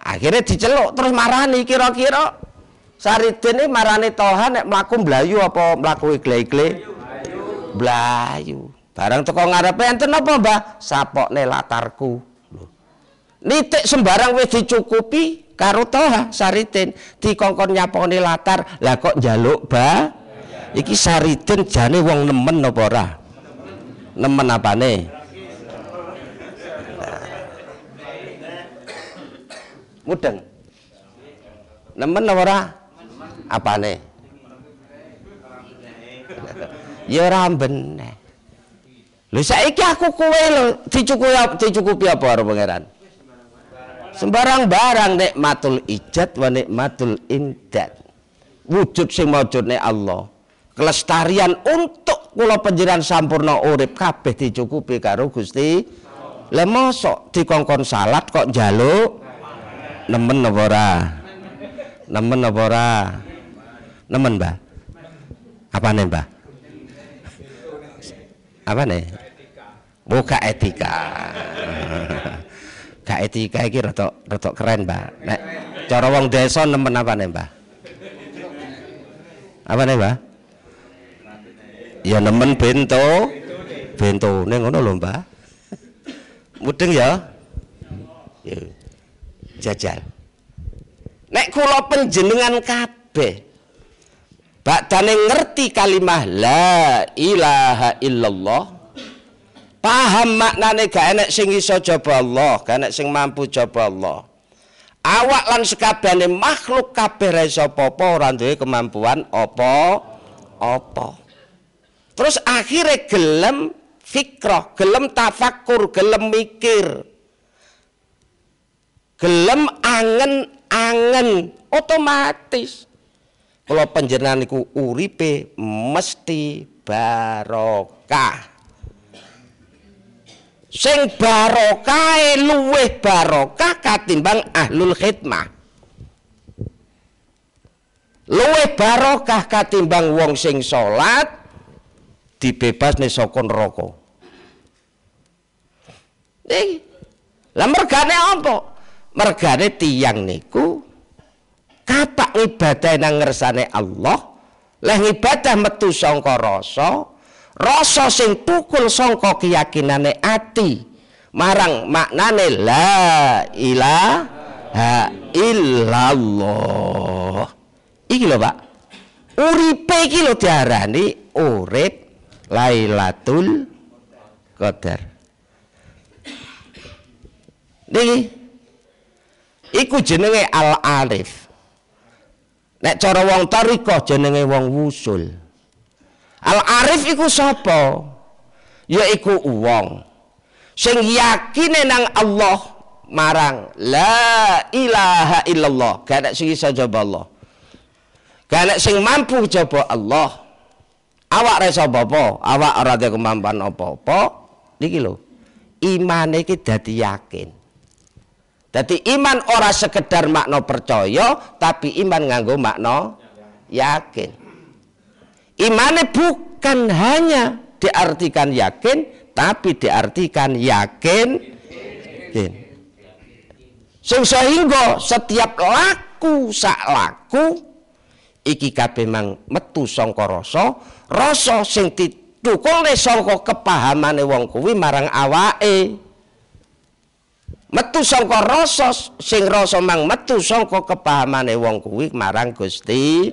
akhirnya diceluk terus marani kira-kira Saridin ini marani toha nek mlaku blayu apa mlaku igle-igle blayu Barang teko ngarepe enten apa, Mbah? Sapokne latarku. Nitik sembarang wis dicukupi karo toha saritin dikongkon nyapone latar. Lah kok njaluk, Mbah? Iki saritin jane wong nemen apa ora? Nemen apane? Nah. Mudeng. Nemen apa ora? Apane? Ya ora Lho saiki aku kowe lho dicukupi dicukupi apa karo pangeran? Sembarang barang nikmatul ijat, wa nikmatul imdad. Wujud sing maujudne Allah. Kelestarian untuk kula panjenengan sampurna urip kabeh dicukupi karo Gusti. Lah mosok dikongkon salat kok njaluk nemen apa ora? Nemen apa ora? Nemen, Mbah. Apane, Mbah? apa nih buka oh, etika gak [LAUGHS] etika iki rotok rotok keren mbak nek cara wong desa nemen apa nih mbak apa nih mbak ya nemen bento bento nih ngono lho mbak mudeng ya, ya. jajal nek kula penjenengan kabeh Badane ngerti kalimah la ilaha illallah. Paham maknane gak enek sing iso coba Allah, gak enek sing mampu coba Allah. Awak lan sekabehane makhluk kabeh ra iso apa-apa, ora duwe kemampuan apa apa. Terus akhirnya gelem fikrah, gelem tafakur, gelem mikir. Gelem angen-angen otomatis. kalau penjenengan niku uripe mesti barokah sing barokah e luweh barokah katimbang ahlul khidmah luweh barokah katimbang wong sing salat dibebas nih saka neraka iki lah mergane apa mergane tiang niku kapak ibadah nang ngersane Allah leh ibadah metu sangka rasa rasa sing pukul sangka keyakinane ati marang maknane la ilaha illallah iki lho Pak uripe iki lho diarani urip Lailatul Qadar niki iku jenenge al arif Nek cara wong tarikoh jenenge wong wusul. Al arif iku sapa? Yaiku wong sing yakine nang Allah marang la ilaha illallah. Gak sing iso jaba Allah. Gak sing mampu jaba Allah. Awak ra apa-apa, awak ora kemampuan apa-apa. Niki lho. Imane iki dadi yakin. Jadi iman ora sekedar makna percaya, tapi iman nganggo makna yakin. Imane bukan hanya diartikan yakin, tapi diartikan yakin. yakin. sehingga setiap laku sak laku iki kabeh mang metu sangka rasa, rasa sing ditukule sangka kepahamane wong kuwi marang awake. metu saka rasa sing rasa mang metu saka kepahamane wong kuwi marang Gusti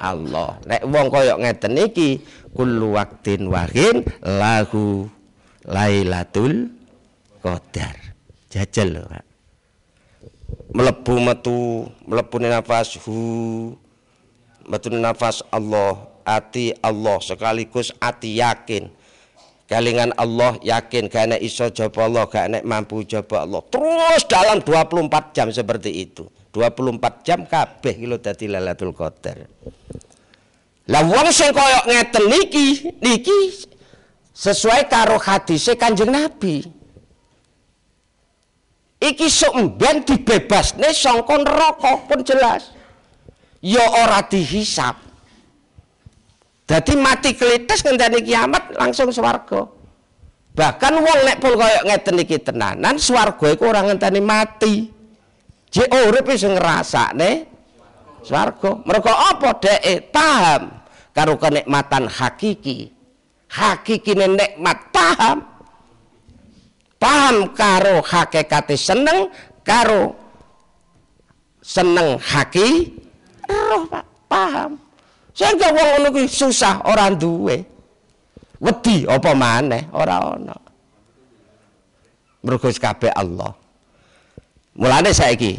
Allah. Nek wong kaya ngeten iki kullu waqtin wahin lahu lailatul qadar. Jajal lho, Pak. Mlebu metu, mlebu nafas hu. Metu nafas Allah, ati Allah sekaligus ati yakin. Kelingan Allah yakin gak enak iso jawab Allah, gak enak mampu jawab Allah. Terus dalam 24 jam seperti itu. 24 jam kabeh kilo dadi lalatul Qadar. Lah wong sing koyok ngeten niki, niki sesuai karo hadis Kanjeng Nabi. Iki sok mben dibebasne rokok rokok pun jelas. Ya ora dihisap. Dadi mati kelites ngenteni kiamat langsung swarga. Bahkan wong nek pun koyo ngeten iki tenanan swarga iku ora ngenteni mati. Jek urip iso ngrasakne swarga. Mergo apa dheke eh, paham karo kenikmatan hakiki. Hakiki nikmat paham. Paham karo hakikate seneng karo seneng hakiki paham. Sehingga wong ngono kuwi susah ora duwe. Wedi apa maneh ora ana. Mergo kabeh Allah. Mulane saiki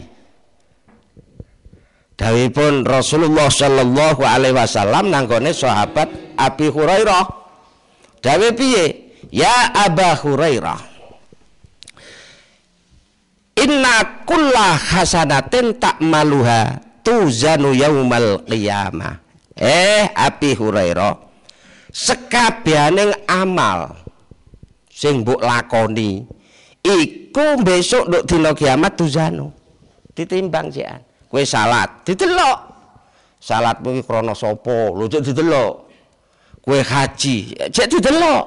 dawuhipun Rasulullah sallallahu alaihi wasallam nanggone sahabat Abi Hurairah. Dawe piye? Ya Aba Hurairah. Inna kulla hasanatin tak maluha tuzanu yaumal qiyamah eh Abi Hurairah sekabianing amal sing mbok lakoni iku besok nduk dina kiamat tuzano ditimbang jian kowe salat didelok salatmu iki krana sapa lho didelok kowe haji cek didelok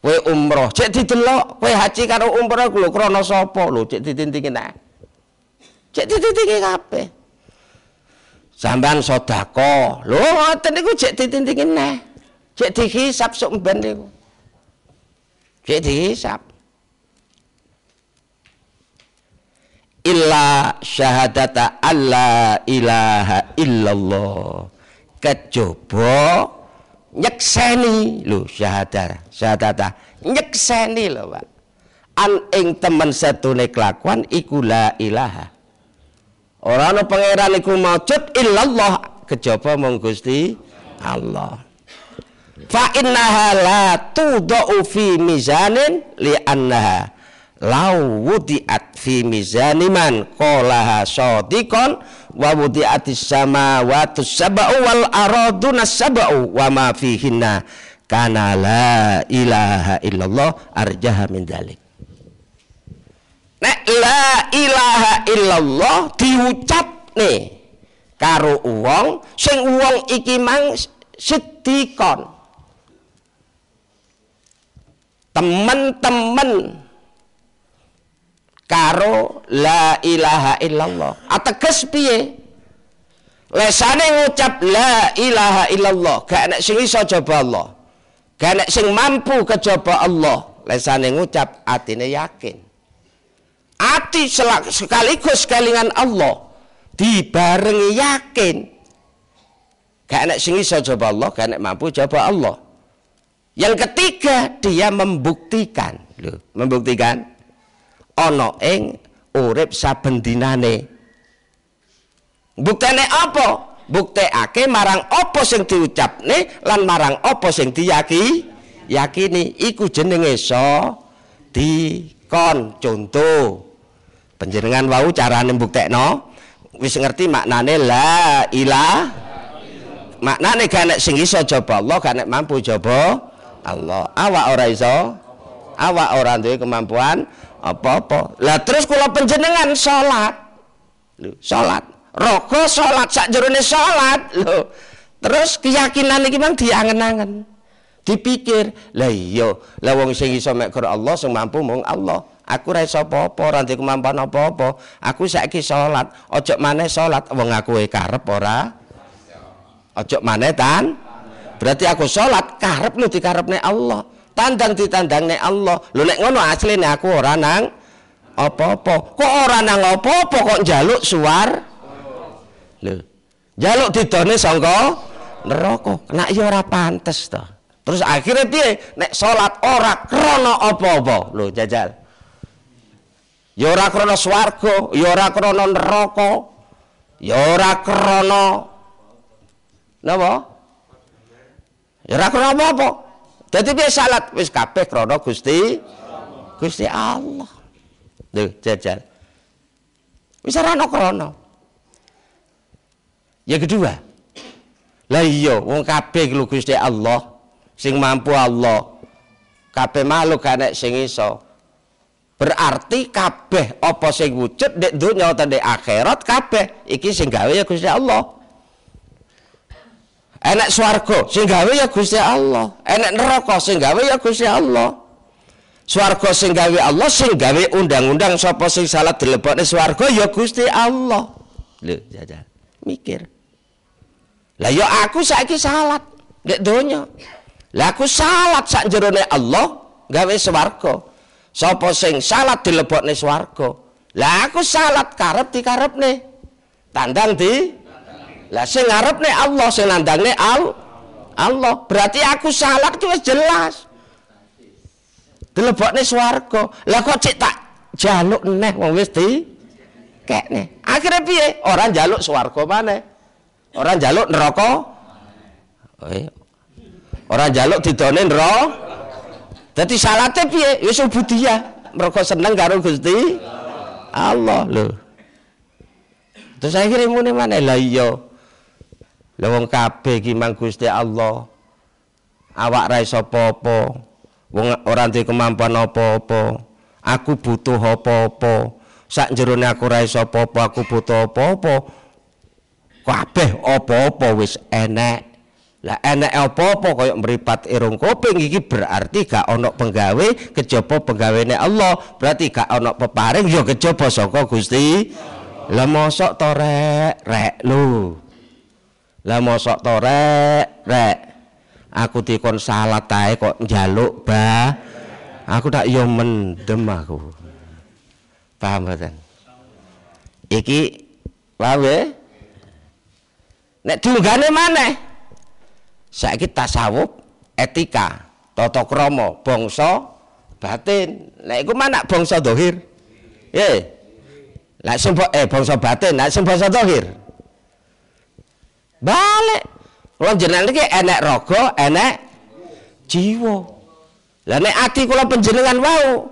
kowe umroh cek didelok kowe haji karo umroh lho krana sapa lho cek ditintingi nah cek ditintingi kabeh Sampean sodako. lo ngoten niku cek ditintingi neh. cek dihisap sok mben niku. cek dihisap. Illa syahadata alla ilaha illallah. Kecoba nyekseni lu syahadar syahadata nyekseni lho Pak an ing temen setune kelakuan iku la ilaha ora ana pangeran iku maujud illallah kejaba mung Gusti Allah fa innaha la tudau fi mizanin li annaha lau wudiat fi mizaniman qalaha sadiqan wa sama watu sabau wal araduna sabau wa ma fihinna kana la ilaha illallah arjaha min dalik nek la ilaha illallah diucap nih karo uang sing uang iki mang sedikon temen-temen karo la ilaha illallah ateges piye lesane ngucap la ilaha illallah gak enak sing iso jaba Allah gak enak sing mampu kejaba Allah lesane ngucap atine yakin ati sekaligus kelingan Allah dibarengi yakin gak enak sing iso coba Allah gak enak mampu coba Allah yang ketiga dia membuktikan Loh, membuktikan ono ing urip saben dinane buktene apa buktekake marang apa sing diucapne lan marang apa sing diyaki yakini iku jenenge so di kon contoh bau wau nembuk tekno wis ngerti maknane la ilah maknane gak nek sing iso jaba Allah gak nek mampu coba, Allah awak ora iso awak ora duwe kemampuan apa-apa lah terus kula penjenengan salat lho salat roko salat sak jerone salat lho terus keyakinan iki mang diangen-angen dipikir lah iya lah wong sing iso Allah sing mampu mung Allah aku ra iso apa-apa ora ndek kemampuan apa-apa aku saiki salat ojo maneh salat wong aku e karep ora ojo maneh tan berarti aku salat karep lu dikarepne Allah tandang ditandangne Allah lho nek ngono asline aku ora nang apa-apa kok ora nang apa-apa kok njaluk suar lho njaluk didone sangka neraka nek ya ora pantes to Terus akhirnya dia Nek salat ora krono apa-apa. lo jajal. Ya ora krana swarga, ya ora krana neraka, ya ora krono napa? Ya ora apa-apa. Dadi piye salat wis kabeh krana Gusti Gusti Allah. deh jajal. Wis ora ana Ya kedua. Lah iya, wong kabeh lho Gusti Allah sing mampu Allah kabeh makhluk gak nek sing iso berarti kabeh apa sing wujud di dunia atau di akhirat kabeh iki sing gawe ya Gusti Allah enak swarga sing gawe ya Gusti Allah enak neraka sing gawe ya Gusti Allah swarga sing gawe Allah sing gawe undang-undang sapa sing salah dilebokne swarga ya Gusti Allah lho jajan ya, ya. mikir lah ya aku saiki salat nek donya lah aku salat sak jerone Allah gawe swarga. Sapa sing salat dilebokne swarga. Lah aku salat karep dikarepne. Tandang di Lah sing ngarepne Allah sing nandangne al Allah. Berarti aku salat itu jelas. Dilebokne swarga. Lah kok cek tak jaluk neh wong wis di kekne. Akhire piye? Ora njaluk swarga maneh. Ora njaluk neraka. Oh, iya. Orang jaluk didonin roh, Dadi salate piye? Ya ubudiyah. Mergo seneng karo Gusti Allah lho. Terus akhirnya muni mana lah iya. Lah wong kabeh iki Gusti Allah. Awak ra iso apa-apa. Wong ora duwe kemampuan apa-apa. Aku butuh apa-apa. Sak jerone aku ra iso apa-apa, aku butuh apa-apa. Kabeh apa-apa wis enek. Lah enek apa-apa kaya mripat irung kuping iki berarti gak ana penggawe kejaba penggawene Allah. Berarti gak ana peparing ya kejaba saka Gusti. Lah mosok to rek rek lho. Lah mosok to rek rek. Aku dikon salat ae kok njaluk ba. Aku tak yo mendem aku. Paham mboten? Iki wae ya? nek diunggane maneh saiki tasawuf etika tata krama bangsa batin nek iku mana bangsa dohir ye. lek sumbo eh bangsa batin lek sing bangsa dohir balik kula jenengan iki enek raga enek jiwa lah nek ati kula panjenengan wau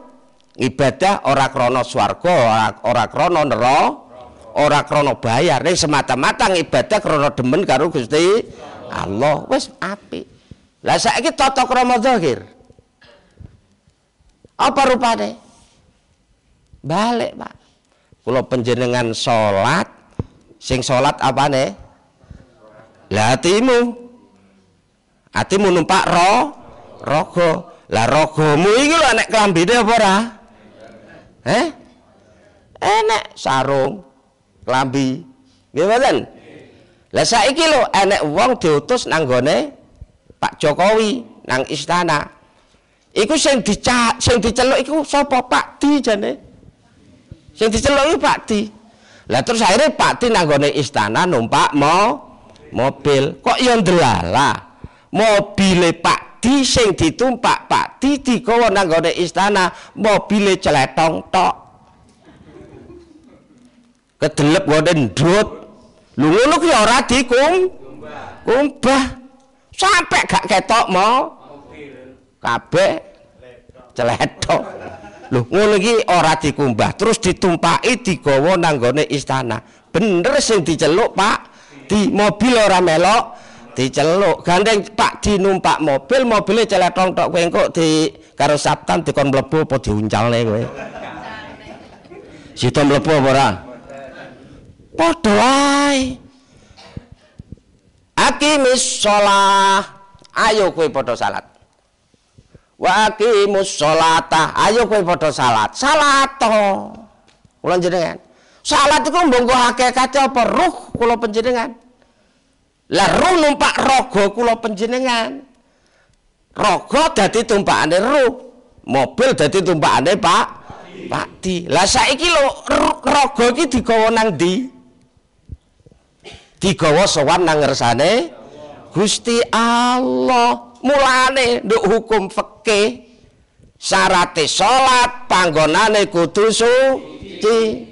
ibadah ora krana swarga ora ora krana neraka ora krana bayar ning semata-mata ibadah krana demen karo Gusti Allah wis apik. Lah saiki tata krama zahir. Apa rupane? Balik, Pak. Kula penjenengan salat, sing salat apane? Lah atimu. Atimu numpak ro, raga. Lah ragamu iki lho nek klambine apa ora? Eh? Enek sarung, klambi. Nggih lah saiki lho enek wong diutus nang gone Pak Jokowi nang istana. Iku sing dicak sing diceluk iku sapa Pak Di jane? Sing diceluk iku Pak Di. Lah terus akhirnya Pak Di nang gone istana numpak mo mobil. Kok yo ya ndelalah. Mobile Pak Di sing ditumpak Pak Di digawa nang gone istana, mobile celetong tok. Kedelep gone ndut. Lu ngono kuwi ora dikum. Kumbah. Sampai gak ketok mau. Kabeh celethok. Lho ngono iki ora dikumbah, terus ditumpaki digawa nang gone istana. Bener sing diceluk, Pak. Di mobil ora melok diceluk. Gandeng Pak dinumpak mobil, mobile celetong, tok kowe engkok di karo saptan dikon mlebu apa diuncalne kowe? Sita mlebu apa ora? Padha wae. Aqimis shalah. Ayo kowe podo salat. Wa aqimus shalata. Ayo kowe podo salat. Salat to. Kula jenengan. Salat iku mbongko hakikate apa ruh kula panjenengan. Lah ruh numpak raga kula panjenengan. Raga dadi tumpakane ruh, mobil dadi tumpakane Pak Pakti. Lah saiki lho rogo iki digawa nang ndi? digawa sowan nang ngersane Gusti Allah. Mulane nduk hukum fikih syaraté salat panggonane kudu suci.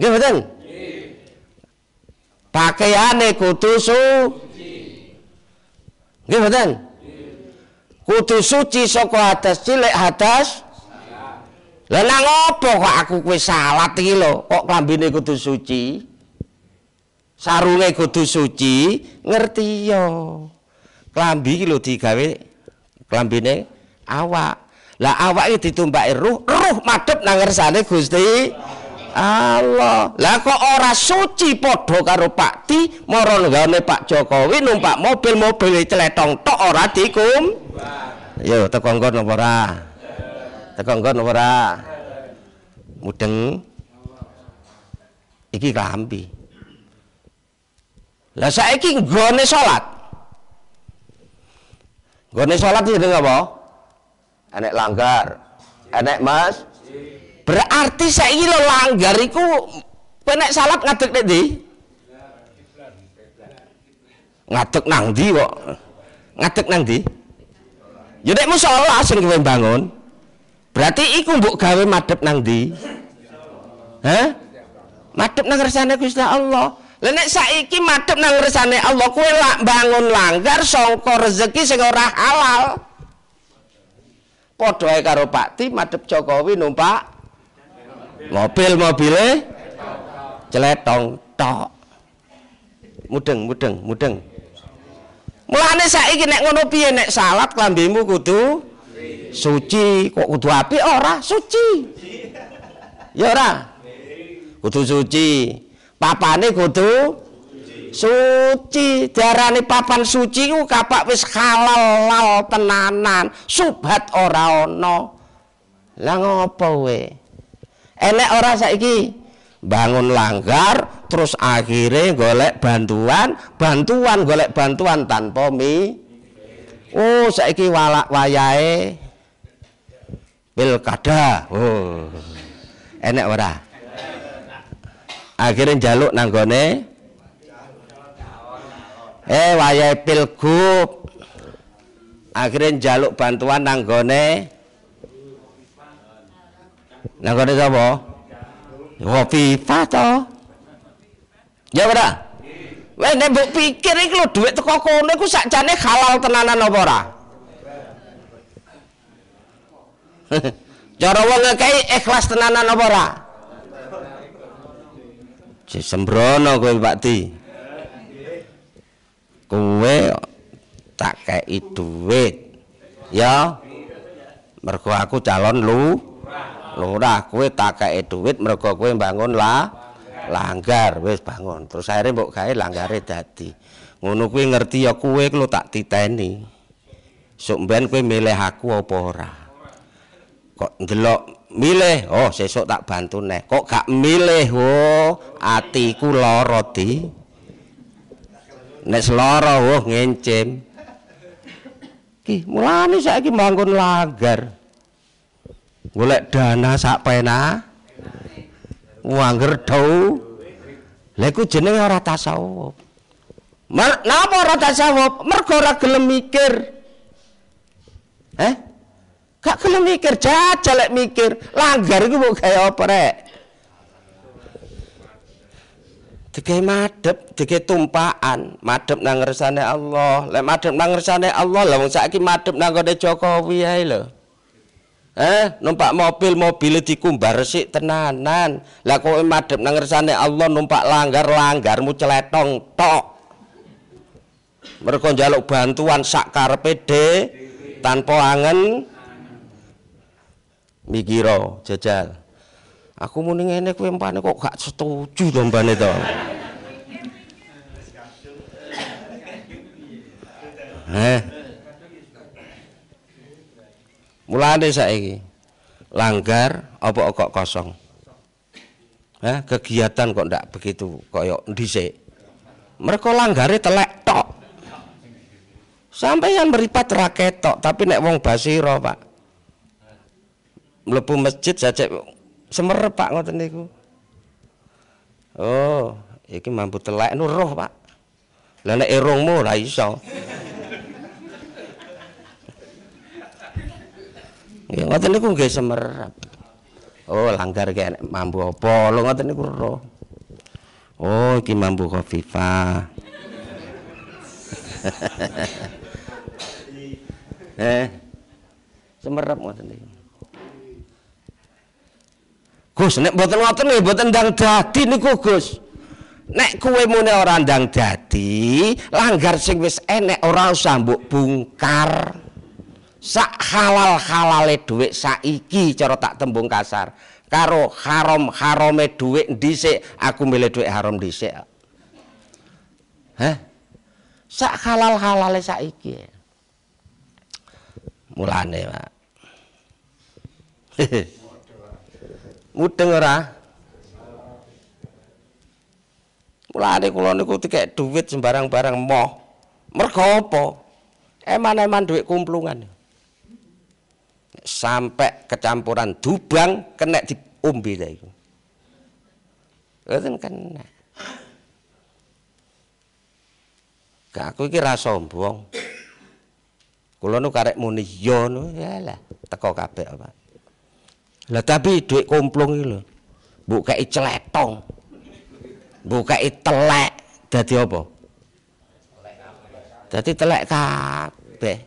Nggih mboten? Pakaiane kudu suci. Nggih mboten? Kudu suci saka hadas cilik hadas. Lah nang apa kok aku kuwi salat iki lho, kok klambine kudu suci? sarunge kudu suci ngerti yo klambi iki lho digawe klambine awak lah awake ditumpake ruh ruh madhep nang ngersane Gusti Allah lah kok ora suci padha karo Pak Ti Pak Jokowi numpak mobil-mobil cletong tok ora dikum yo teko nggon apa ora teko nggon mudeng iki klambi Lah saiki nggone salat. Nggone salat jenenge apa? Enek langgar. Enek Mas. Berarti saiki lo langgar iku penek salat ngadeg nek ndi? Ngadeg nang ndi kok? Ngadeg nang ndi? Ya nek musala sing kowe bangun. Berarti iku mbok gawe madhep nang ndi? Hah? Madhep nang kersane Gusti Allah. Lene saiki madhep nang ngresane Allah kuwi lak bangun langgar sangka rezeki sing ora halal. Padha ae karo Pakti madhep Jokowi numpak mobil-mobile celetong tok. Mudeng mudeng mudeng. Mulane saiki nek ngono piye nek salat klambimu kudu suci kok kudu apik ora suci. Ya ora? Kudu suci. papane kudu suci Suci. diarani papan suci ku kapak wis halal lal tenanan subhat ora ana lah ngopo we enek ora saiki bangun langgar terus akhirnya golek bantuan bantuan golek bantuan tanpa mi oh saiki walak wayae pilkada oh enek ora akhirnya jaluk nanggone eh wayai pilgub akhirnya jaluk bantuan nanggone nanggone sapa Wafifah to ya ora Wah, nek mbok pikir iki lho dhuwit teko kono iku sakjane halal tenanan apa ora? [LAUGHS] Cara wong ngekei ikhlas tenanan apa ora? sembrono kowe Pak Di. Kowe tak kei duit. Ya. Mergo aku calon lu lurah, kowe tak kei duit mergo kowe bangun la langgar wis bangun. Terus akhirnya mbok gawe langgare dadi. Ngono kuwi ngerti ya kowe lu tak titeni. Sok mbien kowe milih aku apa ora. Kok ndelok milih oh sesuk tak bantu nek kok gak milih oh atiku lara di nek lara oh ngencem. ki mulane saiki bangun langgar golek dana sak pena wangger tau lha jeneng ora tasawuf Mer napa ora tasawuf mergo ora gelem mikir eh Gak gelem mikir, jajal lek mikir. Langgar iku mbok gawe apa rek? Dikei madep, dikei tumpaan, madep nang resane Allah. Lek madep nang resane Allah, lha wong saiki nang gede Jokowi ae lho. Eh, numpak mobil, mobil dikumbar sik tenanan. Lah kowe madep nang resane Allah numpak langgar, langgarmu celetong tok. Mergo njaluk bantuan sak karepe tanpa angen mikiro jajal aku muni ngene kowe empane kok gak setuju to empane to Heh. Mulane saiki langgar apa kok kosong? Heh, kegiatan kok ndak begitu koyok dhisik. Mereka langgare telek tok. Sampai yang meripat raketok, tapi nek wong basiro, Pak. mlebu masjid jajak semer pak ngoten niku oh iki mampu telek nuruh pak lah nek irungmu e ora iso ya ngoten niku nggih semer oh langgar kene mampu apa lho ngoten niku roh oh iki mampu kofifa [LAUGHS] eh semerap ngoten niku Gus nek mboten ngoten nggih mboten ndang dadi niku Gus. Nek kowe mune ora ndang dadi, langgar sing wis enek ora usah mbok bungkar Sak halal-halale dhuwit saiki cara tak tembung kasar. Karo haram-harame dhuwit dhisik aku milih dhuwit haram dhisik. Hah? Sak halal-halale saiki. Mulane, Pak. Ma. [LAUGHS] Mudeng ora? Mulane kula niku dikek dhuwit sembarang-barang moh. Mergo apa? Eman-eman dhuwit kumplungan. Sampai kecampuran dubang kena diombe ta iku. Mboten kena. Kak aku iki ra sombong. Kula nu karek muni ya nu, yalah, teko kabeh apa. Lah tapi duit komplong itu buka Mbok kei celetong. Mbok telek dadi apa? jadi telek kabeh.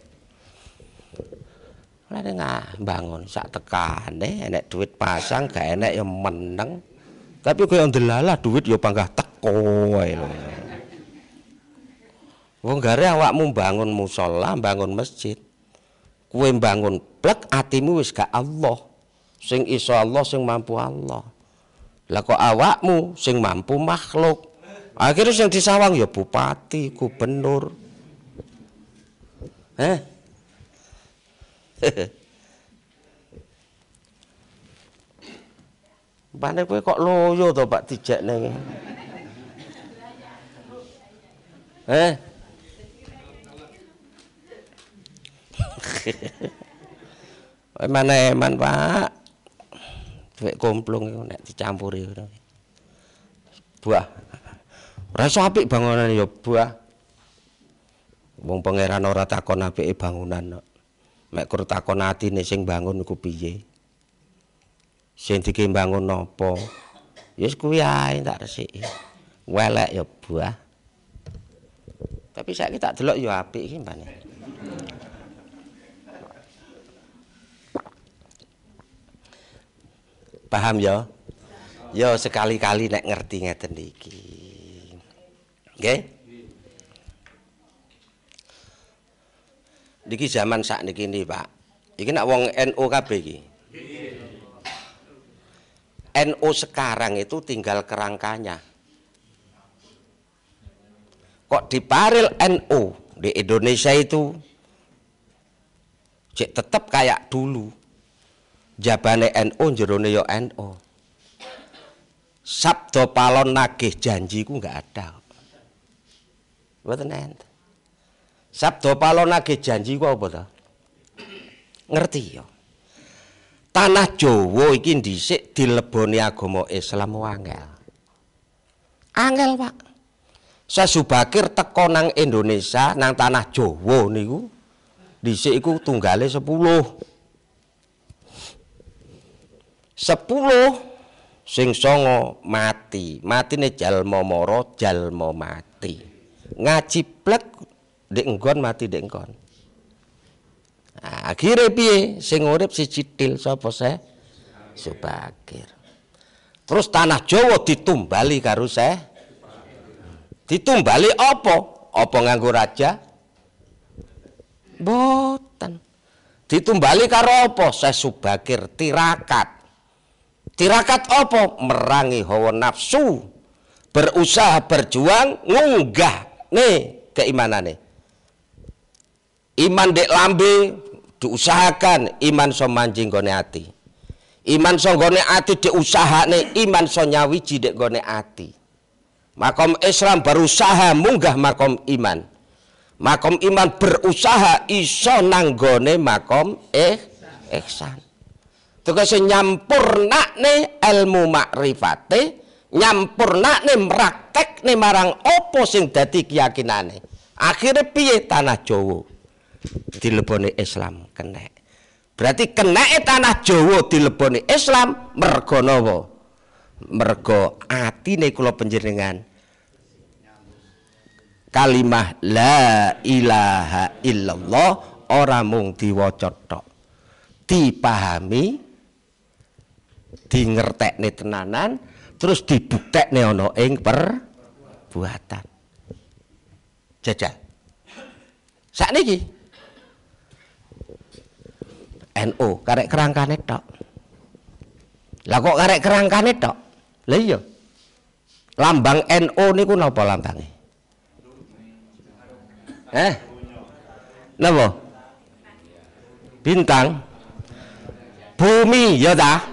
Lah nggak bangun sak deh enak duit pasang gak enak yang meneng. Tapi yang ndelalah duit yo ya panggah teko ae Wong gare awakmu bangun musola, bangun masjid. Kue bangun plek atimu wis gak Allah sing iso Allah sing mampu Allah lah kok awakmu sing mampu makhluk akhirnya ah, yang disawang ya bupati gubernur eh Pane [LAUGHS] kowe kok loyo to [LAUGHS] Pak Tijak neng. Eh. Mana eman Pak? dhuwit komplung nek dicampuri buah ora iso apik bangunan ya buah wong pangeran ora takon apike bangunan kok mek kur takon atine sing bangun iku piye sing dikene bangun napa wis kuwi ae tak resiki welek ya buah tapi saiki tak delok ya apik iki mbane Paham ya? Ya sekali-kali nek ngerti ngeten iki. Nggih? Diki zaman sak niki nih, Pak. Iki nak wong NU kabeh iki. NU sekarang itu tinggal kerangkanya. Kok diparil NU di Indonesia itu cek tetap kayak dulu. jabane NU jerone ya NU. Sabda palon nagih janjiku enggak ada. Mboten nenten. Sabda palon janji ku apa to? Ngerti ya. Tanah Jawa iki dhisik dileboni agama Islam wangel. Angel, Pak. Sesubakir teko nang Indonesia nang tanah Jawa niku dhisik iku tunggale 10. sepuluh sing songo mati mati nih jal mara jal mati ngaji plek dek mati dek akhirnya nah, akhire piye sing urip si til sapa se subakir terus tanah jowo ditumbali karo se ditumbali opo opo nganggo raja boten ditumbali karo apa se subakir tirakat tirakat opo merangi hawa nafsu berusaha berjuang ngunggah nih keimanan nih iman dek lambe diusahakan iman so goniati, gone ati iman so gone ati iman so nyawiji dek gone ati makom Islam berusaha munggah makom iman makom iman berusaha iso nanggone makom eh ihsan tegese nyampurnakne ilmu makrifate nyampurnakne mraktekne marang apa sing dadi keyakinane akhirnya piye tanah Jawa dilebone Islam kenek berarti kenek tanah Jawa dilebone Islam mergo napa mergo atine kula panjenengan kalimah la ilaha illallah ora mung diwaca tok dipahami di nih tenanan terus nih ono ing perbuatan jajal sakniki NO karek kerangkane tok lah kok karek kerangkane tok lah iya lambang NO niku napa lambange eh napa bintang bumi ya dah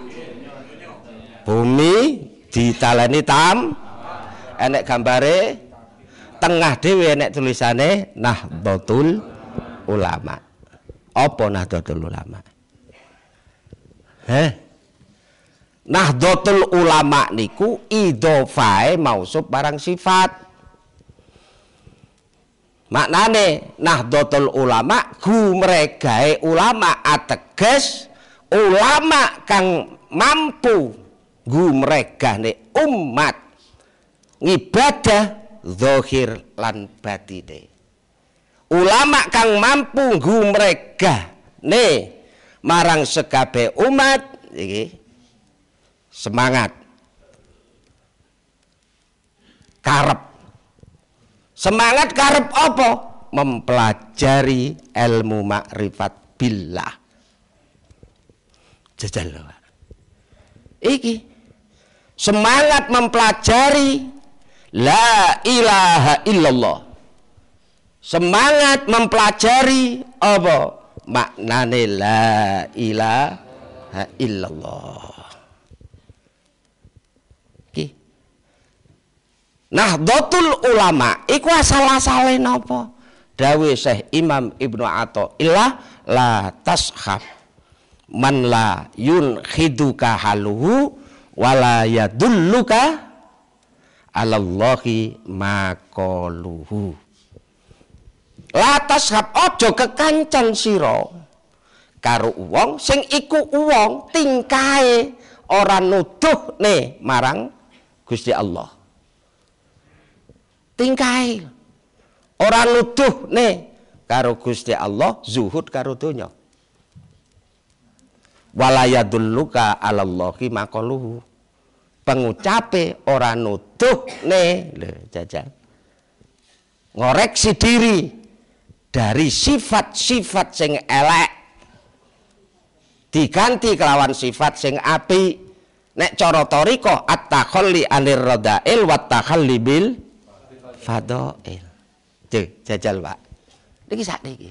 bumi ditaleni tam enek gambare tengah dhewe enek tulisane Nahdlatul Ulama apa Nahdlatul Ulama Heh Nahdlatul Ulama niku idofae mausub barang sifat maknane nahdlatul ulama gumregae ulama ateges ulama kang mampu gumregane umat ngibadah zahir lan batine ulama kang mampu gumregane marang sekabe umat iki semangat karep semangat karep apa mempelajari ilmu makrifat billah jajal iki semangat mempelajari la ilaha illallah semangat mempelajari apa maknane la ilaha illallah okay. Nah, dotul ulama iku asal-asale napa? Dawe Syekh Imam Ibnu Atha ilah la tashab man la yun khiduka haluhu wala yadulluka alallahi makoluhu latas hab ojo kekancan siro karo uang, sing iku uang, tingkae orang nuduh ne marang Gusti Allah tingkae orang nuduh ne karo Gusti Allah zuhud karo donya walayadulluka alallahi makoluhu pengucape ora ne lho jajal ngoreksi diri dari sifat-sifat sing elek diganti kelawan sifat sing api nek cara toriko at-takhalli anir radail wa takhalli bil fadail jajal Pak niki sak niki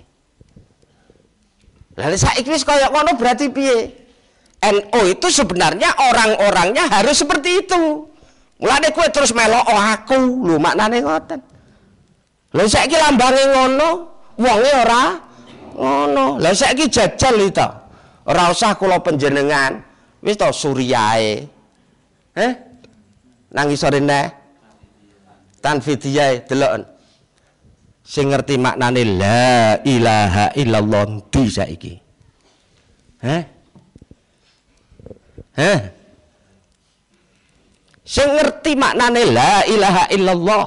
lha saiki wis kaya ngono berarti piye NO itu sebenarnya orang-orangnya harus seperti itu. Mulane kue terus melo oh aku, lu maknane ngoten. Lho saiki lambange ngono, wonge ora ngono. Lho saiki jajal itu. Ora usah kula panjenengan. Wis to suryae. Eh? Nang isore neh. Tanfidiyah deloken. Sing ngerti maknane la ilaha illallah di saiki. Heh? Heh. Sing ngerti maknane la ilaha illallah.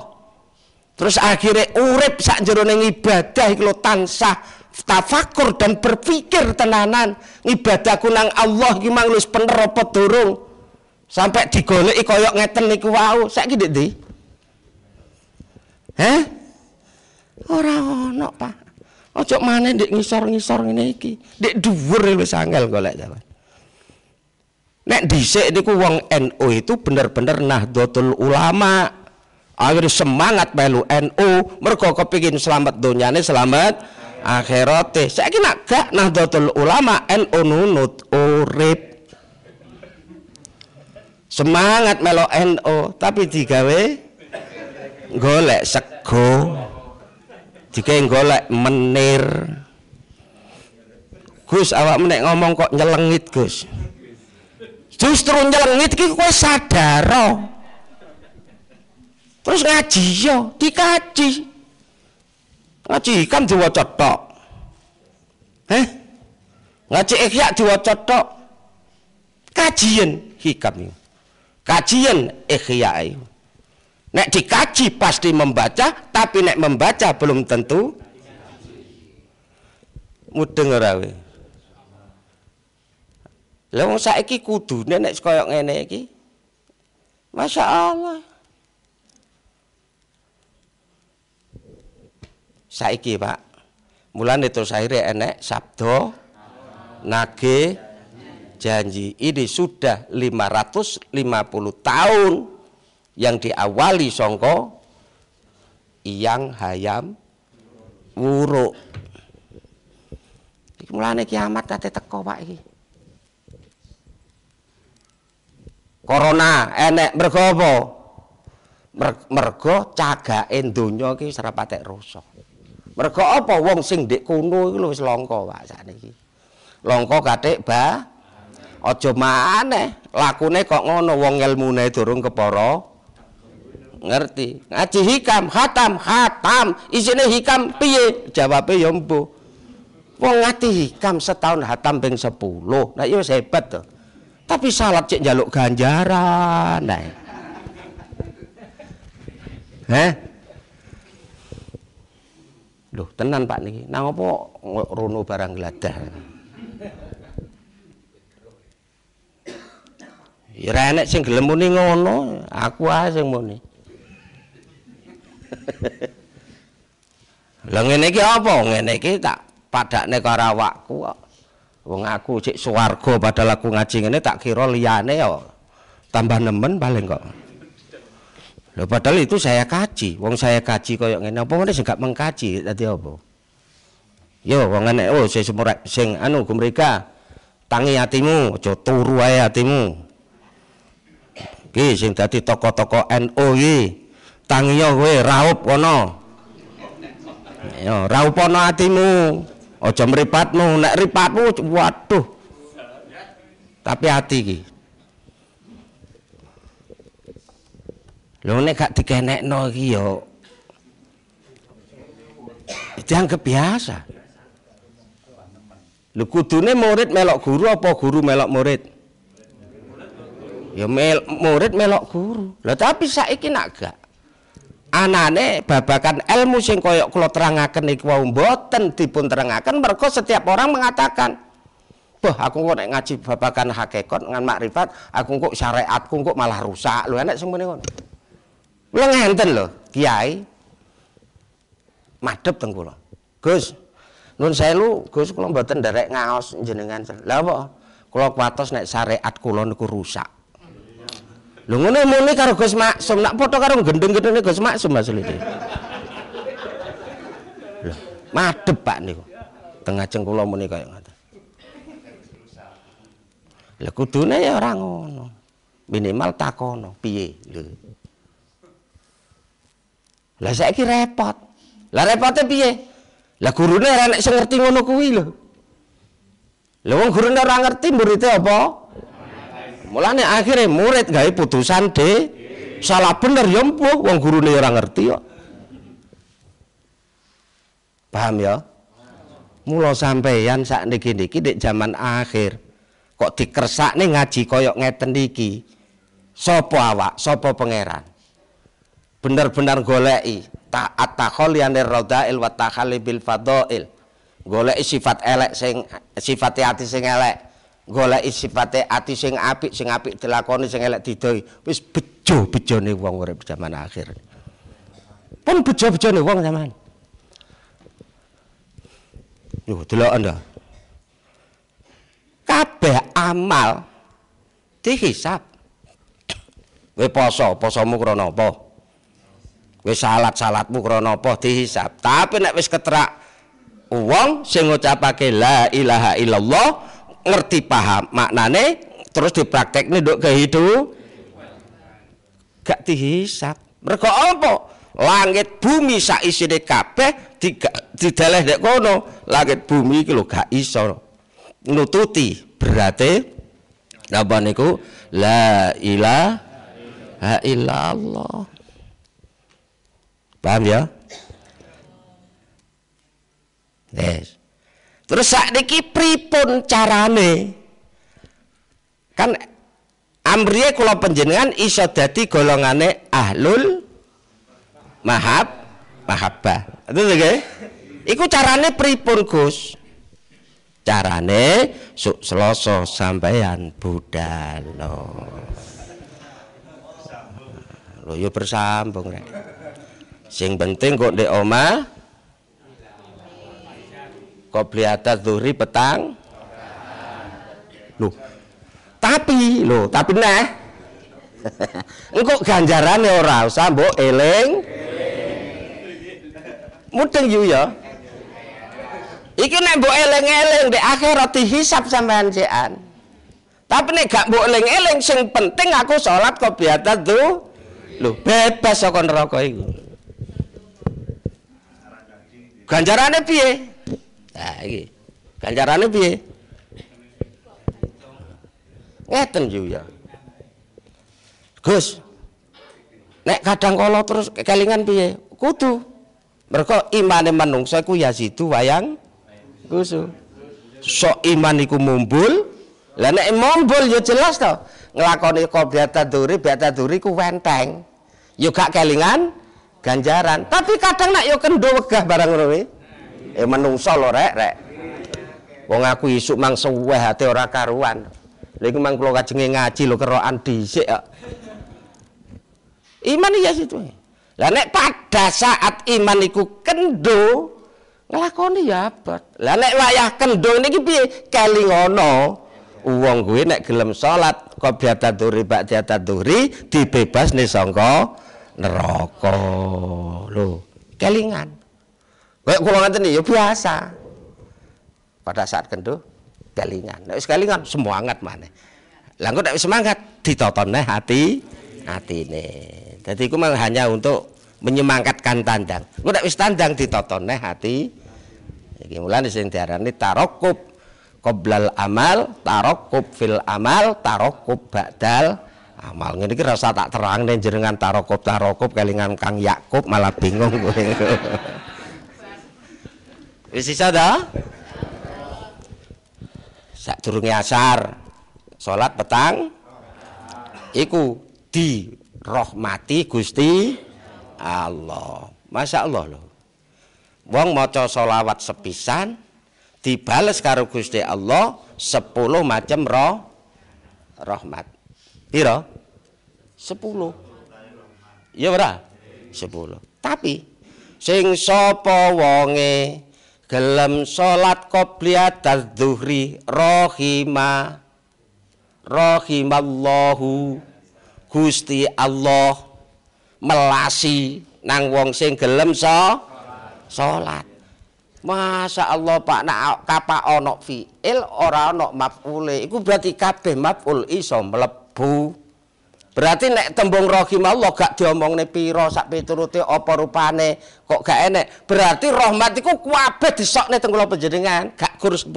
Terus akhirnya urip sak jeroning ibadah iku tansah tafakur dan berpikir tenanan ibadahku nang Allah iki mang wis pener durung. Sampai digoleki koyok ngeten niku wau. Saiki ndek ndi? Heh? Ora ono, Pak. Ojo maneh ndek ngisor-ngisor ngene iki. Ndek dhuwur wis angel golek jalan. Nek dhisik niku wong NU itu bener-bener nahdlatul ulama. Akhir semangat melu NU mergo kepengin selamat donyane, selamat akhirate. Saiki nak gak nahdlatul ulama NU nunut urip. Semangat melu NU tapi digawe golek sego. yang golek menir. Gus awak menek ngomong kok nyelengit, Gus justru nyelengit ki kowe sadar terus ngaji yo iya, dikaji ngaji kan diwaca tok eh ngaji ikhya diwaca tok kajian hikam kajian ikhya yo nek dikaji pasti membaca tapi nek membaca belum tentu mudeng ora lah wong saiki kudune nek kaya ngene iki. Masya Allah. Saiki, Pak. Mulane terus akhirnya enek sabdo nage janji. Ini sudah 550 tahun yang diawali songko iyang hayam wuruk. mulane kiamat kate teko Pak iki. corona enek eh, mergo apa mergo cagake donya iki serapate rusak mergo apa wong sing ndek kono iki wis langka wae sakniki langka kathik ba aja maneh lakune kok ngono wong ilmune durung kepara ngerti ngaji hikam khatam khatam isine hikam piye jawabe yo mbuh wong ngati hikam setahun khatam ping 10 nah iya hebat tuh Tapi salat cek jaluk ganjaran. Nah. Heh. Loh, tenan Pak niki. Nang apa rono barang gladah. Ya enek sing gelem muni ngono, aku ae sing muni. Lah ngene iki apa? Ngene iki tak padakne karo awakku kok wong aku cek suwargo padahal aku ngaji ini tak kira liyane yo ya tambah nemen paling kok Loh, padahal itu saya kaji, wong saya kaji koyok ngene apa ngene sing gak mengkaji dadi apa? Yo wong enek oh sing semurek sing anu mereka tangi hatimu, aja turu ae hatimu. Ki sing dadi toko-toko NU ki tangi yo kowe raup kono. Yo raup ono hatimu. Ojo meripatmu, nek ripatmu waduh. Tapi hati ki. Lho nek gak dikenekno iki ya dianggap biasa. Lho kudune murid melok guru apa guru melok murid? Ya mel, murid melok guru. Lah tapi saiki nak gak anane babakan ilmu sing koyok kula terangakan iku wau mboten dipun terangaken mergo setiap orang mengatakan Bah aku kok nek ngaji babakan hakikat ngan makrifat aku kok syariatku kok malah rusak lho enek sing ngene ngono. Lho ngenten lho kiai. madep teng Gus, nun saya lu Gus kula mboten nderek ngaos jenengan. Lah apa? Kula kuatos nek syariat kula niku rusak. Lho ngene muni karo Gus Maksum, nak foto karo gendeng-gendenge Gus Maksum asli iki. Lho, madhep Pak niku. Tengah jeng kula muni kaya ngoten. Lha kudune ya ora ngono. Minimal takono piye lho. Lah saiki repot. Lah repote piye? Lah gurune ora nek sing ngerti ngono kuwi lho. Lha wong gurune ora ngerti muridnya apa? mulane akhirnya murid gawe putusan de salah bener ya mpuh wong gurune ya ora ngerti kok ya. paham ya mula sampeyan sak niki niki dek jaman akhir kok dikersakne ngaji koyok ngeten niki sopo awak sopo pangeran bener-bener goleki taat takhol yanir rodail wa takhali bil fadoil golek sifat elek sing sifat hati sing elek golek sifate ati sing apik sing apik dilakoni sing elek didoi wis bejo bejone wong urip zaman akhir pun bejo bejone wong zaman yo delok anda kabeh amal dihisap kowe poso posomu krana apa kowe salat salatmu krana apa dihisap tapi nek wis keterak wong sing ngucapake la ilaha illallah ngerti paham maknane terus dipraktek nih dok kehidup gak dihisap mereka apa langit bumi sak isine kabeh dideleh dek kono langit bumi iki lho gak iso nututi berarti napa niku la ilaha illallah paham ya Yes. Terus sakniki pripun carane? Kan amriye kula panjenengan iso dadi golongane ahlul mahab mahabba. Itu to, Iku carane pripun, Gus? Carane suk seloso sampeyan budhalo. Loh yo bersambung rek. Sing penting kok ndek omah Qobliyata duri petang. Loh. Tapi, loh, tapi nah. [LAUGHS] Engkau ganjaran ora usah bu eling. Mudeng yu ya. Iki nek mbok eling-eling di akhirat hisap sampean jekan. Tapi nek gak mbok eling-eling sing penting aku salat qobliyata tuh. Loh, bebas saka neraka iku. Ganjarane piye? Nah, iki. Ganjarane piye? Ngeten yo ya. Gus. Nek kadang kala terus kelingan piye? Kudu. Mergo imane manungsa iku ya situ wayang kusu. So, iman iku mumbul. Lah nek mumbul yo jelas to. Nglakoni kobiata duri, biata duri ku wenteng. Yo gak kelingan ganjaran. Tapi kadang nek yo kendo wegah barang ngono eh menungso lho rek rek wong aku isuk mang suwe hati ora karuan lha iku mang kula kajenge ngaji lho kerokan dhisik iman iya situ lah nek pada saat iman iku kendo nglakoni ya abot lah nek wayah kendo niki piye kelingono wong gue nek gelem salat qobliyata dzuri duri, dibebas nih songko neraka lho kelingan Kayak kula nih, ya biasa. Pada saat kendo kelingan. Nek kelingan semangat mana? Lah engko nek semangat ditotone hati atine. Dadi iku mah hanya untuk menyemangatkan tandang. Engko nek wis tandang ditotone hati iki mulane sing diarani tarakub qoblal amal, tarakub fil amal, tarakub ba'dal amal Ini kira rasa tak terang nih jenengan tarokop tarokop kelingan Kang Yakub malah bingung [LAUGHS] Wis isa ta? Sadurunge asar salat petang iku rahmati Gusti Allah. Masya Allah loh. Wong maca solawat sepisan dibales karo Gusti Allah 10 macam roh rahmat. Piro? 10. Iya ora? 10. Tapi sing sapa wonge gelem salat qobliyah dzuhri rahima rahimallahu Gusti Allah melasi nang wong sing gelem so salat Masa Allah Pak nak kapa ana fiil ora ana maf'ule iku berarti kabeh maf'ul iso mlebu Berarti nek tembung rahim Allah gak diomongne pira sak piturute apa rupane kok gak enek. Berarti rahmat iku kabeh disokne teng kula panjenengan, gak kur 10.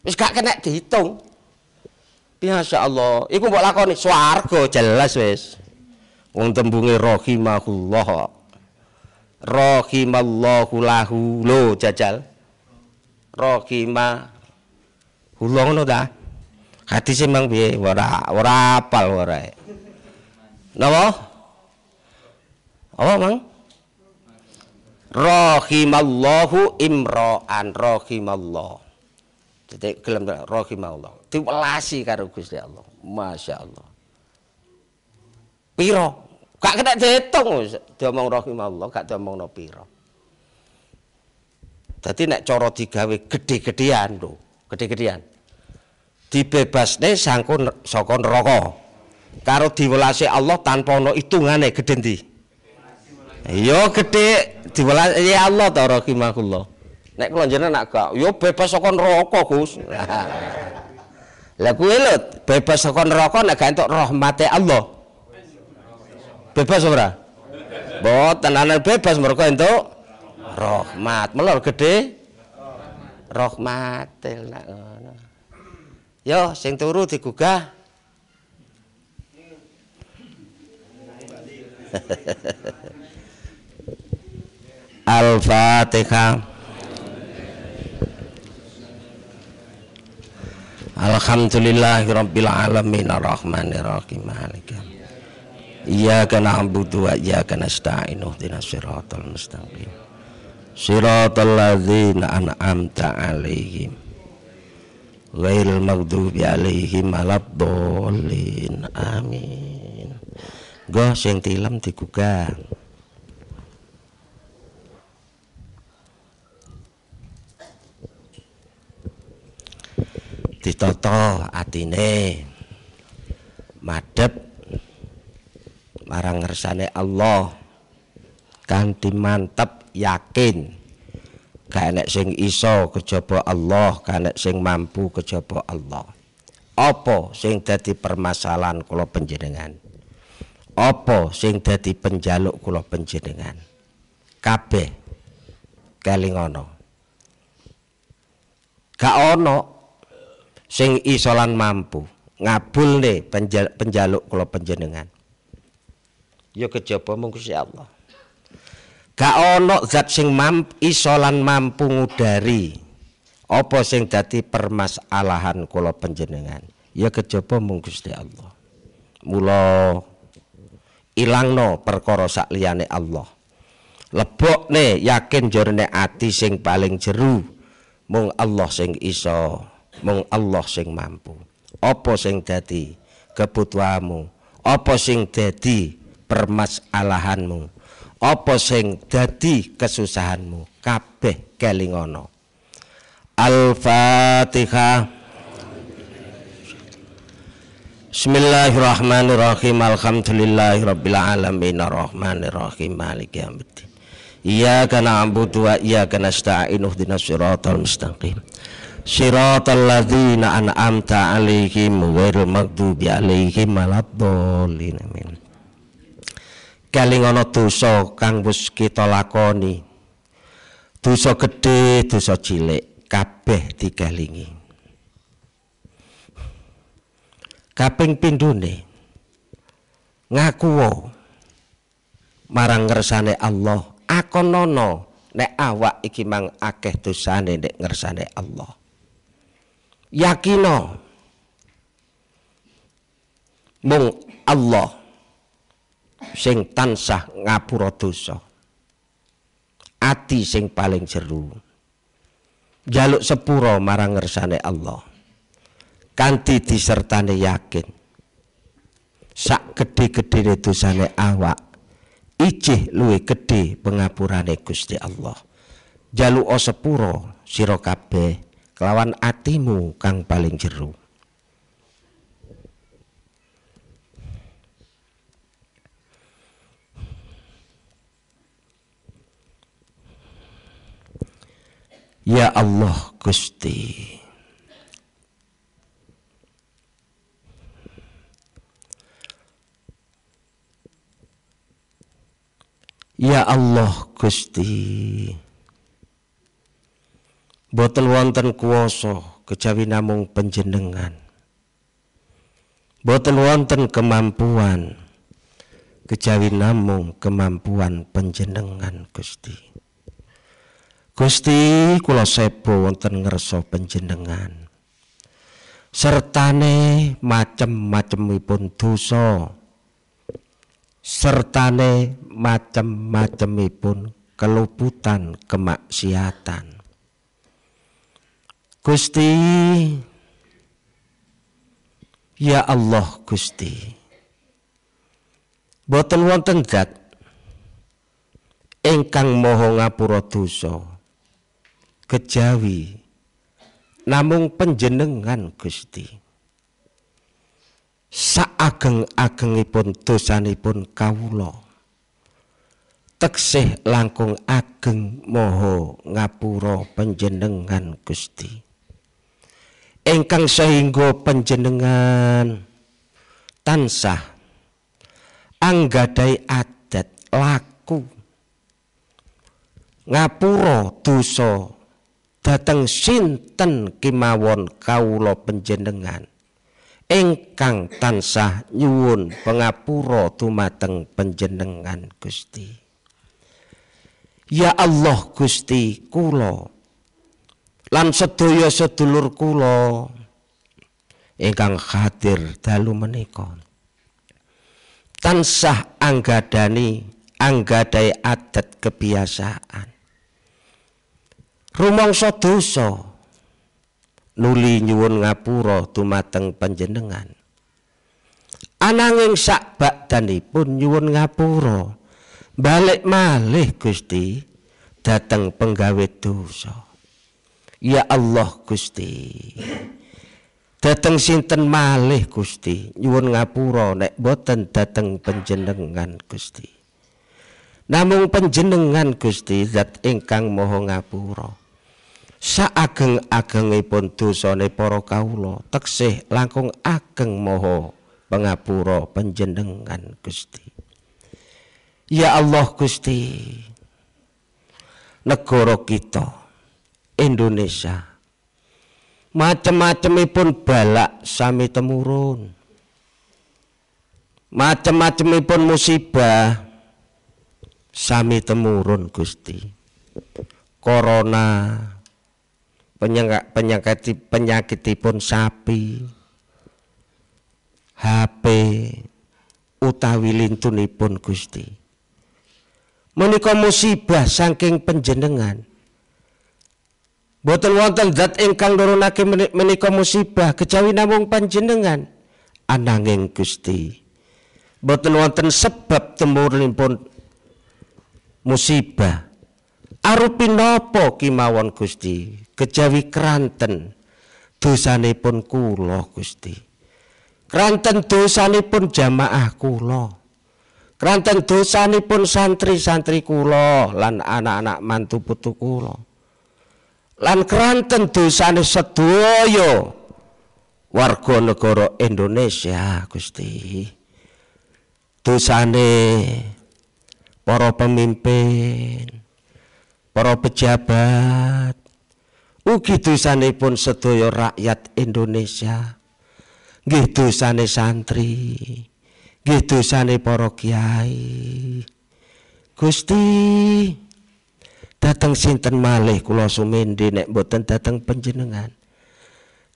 Wis gak kena dihitung. Masya Allah, iku mbok lakoni swarga jelas wis. Wong tembunge rahimahullah. Rahimallahu lahu. Lho jajal. Rahimah. Hulong ngono Hadise mang piye? Ora ora apal ora. Napa? Apa mang? rahimallahu imro'an rahimallah jadi gelem rahimallah diwelasi karo Gusti Allah Masya Allah piro gak kena dihitung diomong rahimallah gak diomong no piro jadi nek coro digawe gede-gedean tuh gede-gedean dibebasne sangko saka neraka karo diwelase Allah tanpa ana hitungane gedhe ndi iya, ya gedhe diwelase Allah ta rahimakullah nek kula jenengan nak gak yo ya bebas saka neraka Gus [LAUGHS] lah kuwi lho bebas saka neraka nek gak entuk rahmate Allah bebas ora Boten ana bebas mergo entuk rahmat. Melor gedhe rahmatil. Yo, sing turu digugah. [LAUGHS] Al-Fatihah. Alhamdulillahirabbil alamin arrahmanir rahim maliki Iyyaka na'budu wa iyyaka nasta'in ihdinas siratal mustaqim siratal ladzina an'amta 'alaihim ghairil maghdubi alaihim waladdallin amin go sing tilam digugah ditata atine madhep marang ngersane Allah kanthi mantep yakin gak enek sing iso kejaba Allah gak enek sing mampu kejaba Allah apa sing dadi permasalahan kula penjenengan apa sing dadi penjaluk kula penjenengan kabeh kelingono. ana gak ono sing iso lan mampu ngabulne penjaluk kula panjenengan ya kejaba mung Allah gak ono zat sing mamp isolan mampu ngudari opo sing dadi permasalahan kula panjenengan ya kejaba mung Gusti Allah mula ilangno perkara sak Allah, Allah ne yakin jorne ati sing paling jeru mung Allah sing iso mung Allah sing mampu opo sing dadi kebutuhanmu opo sing dadi permasalahanmu apa sing dadi kesusahanmu kabeh kelingono Al-Fatihah Bismillahirrahmanirrahim Alhamdulillahirabbil alamin arrahmanirrahim maliki yaumiddin Iyyaka na'budu wa iyyaka nasta'in ihdinas siratal mustaqim Siratal ladzina an'amta 'alaihim ghairil maghdubi 'alaihim waladdallin amin keling ana dosa kang wis kita lakoni dosa gedhe dosa cilik kabeh dikelingi kaping pindhone ngakuwa marang ngersane Allah nono nek awak iki mang akeh dosane nek ngersane Allah yakino mung Allah sing tansah ngapura dosa ati sing paling jero jaluk sepuro marang ngersane Allah kanti disertane yakin sak gede gedhene dosane awak ijih luwe pengapura pengapurane Gusti Allah jaluk sepuro sirokabe, kabeh kelawan atimu kang paling jero Ya Allah Gusti Ya Allah Gusti botel wonten kuwasa kejawi namung panjenengan botel wonten kemampuan kejawi namung kemampuan panjenengan Gusti Gusti kula sepo wonten ngerso penjenengan sertane macem-macemipun dosa sertane macem-macemipun keluputan kemaksiatan Gusti Ya Allah Gusti boten wonten zat ingkang maha ngapura dosa kejawi namung penjenengan Gusti saageng-agengipun dosanipun kawula teksih langkung ageng moho ngapura panjenengan Gusti ingkang sehingga panjenengan tansah anggadai adat laku ngapura dosa dateng sinten kimawon kawula panjenengan ingkang tansah nyuwun pengapura dumateng panjenengan Gusti Ya Allah Gusti kula lan sedaya sedulur kula ingkang hadir dalu menika tansah anggadani anggadai adat kebiasaan rumangsa dosa nuli nyuwun ngapura dumateng panjenengan ananging sak bakdanipun nyuwun ngapura balik malih Gusti dateng penggawe dosa ya Allah Gusti dateng sinten malih Gusti nyuwun ngapura nek boten dateng panjenengan Gusti namung panjenengan Gusti zat ingkang maha ngapura saageng-agengipun dosane para kawula teksih langkung ageng moho pangapura panjenengan Gusti Ya Allah Gusti negara kita Indonesia macem-macemipun balak sami temurun macem-macemipun musibah sami temurun Gusti corona penyakit penyakit penyakitipun sapi HP utawi lintunipun Gusti menika musibah saking penjenengan boten wonten zat ingkang nurunake menika musibah kejawi namung panjenengan ananging Gusti boten wonten sebab pun musibah arupi napa kemawon Gusti kejawi keranten dosanipun kula Gusti keranten pun jamaah kula keranten pun santri-santri kulo lan anak-anak mantu putu kulo lan keranten dosane sedaya warga negara Indonesia Gusti dosane para pemimpin para pejabat ugi pun sedaya rakyat Indonesia nggih dosane santri nggih dosane para kiai Gusti dateng sinten malih kula sumendi, nek mboten dateng panjenengan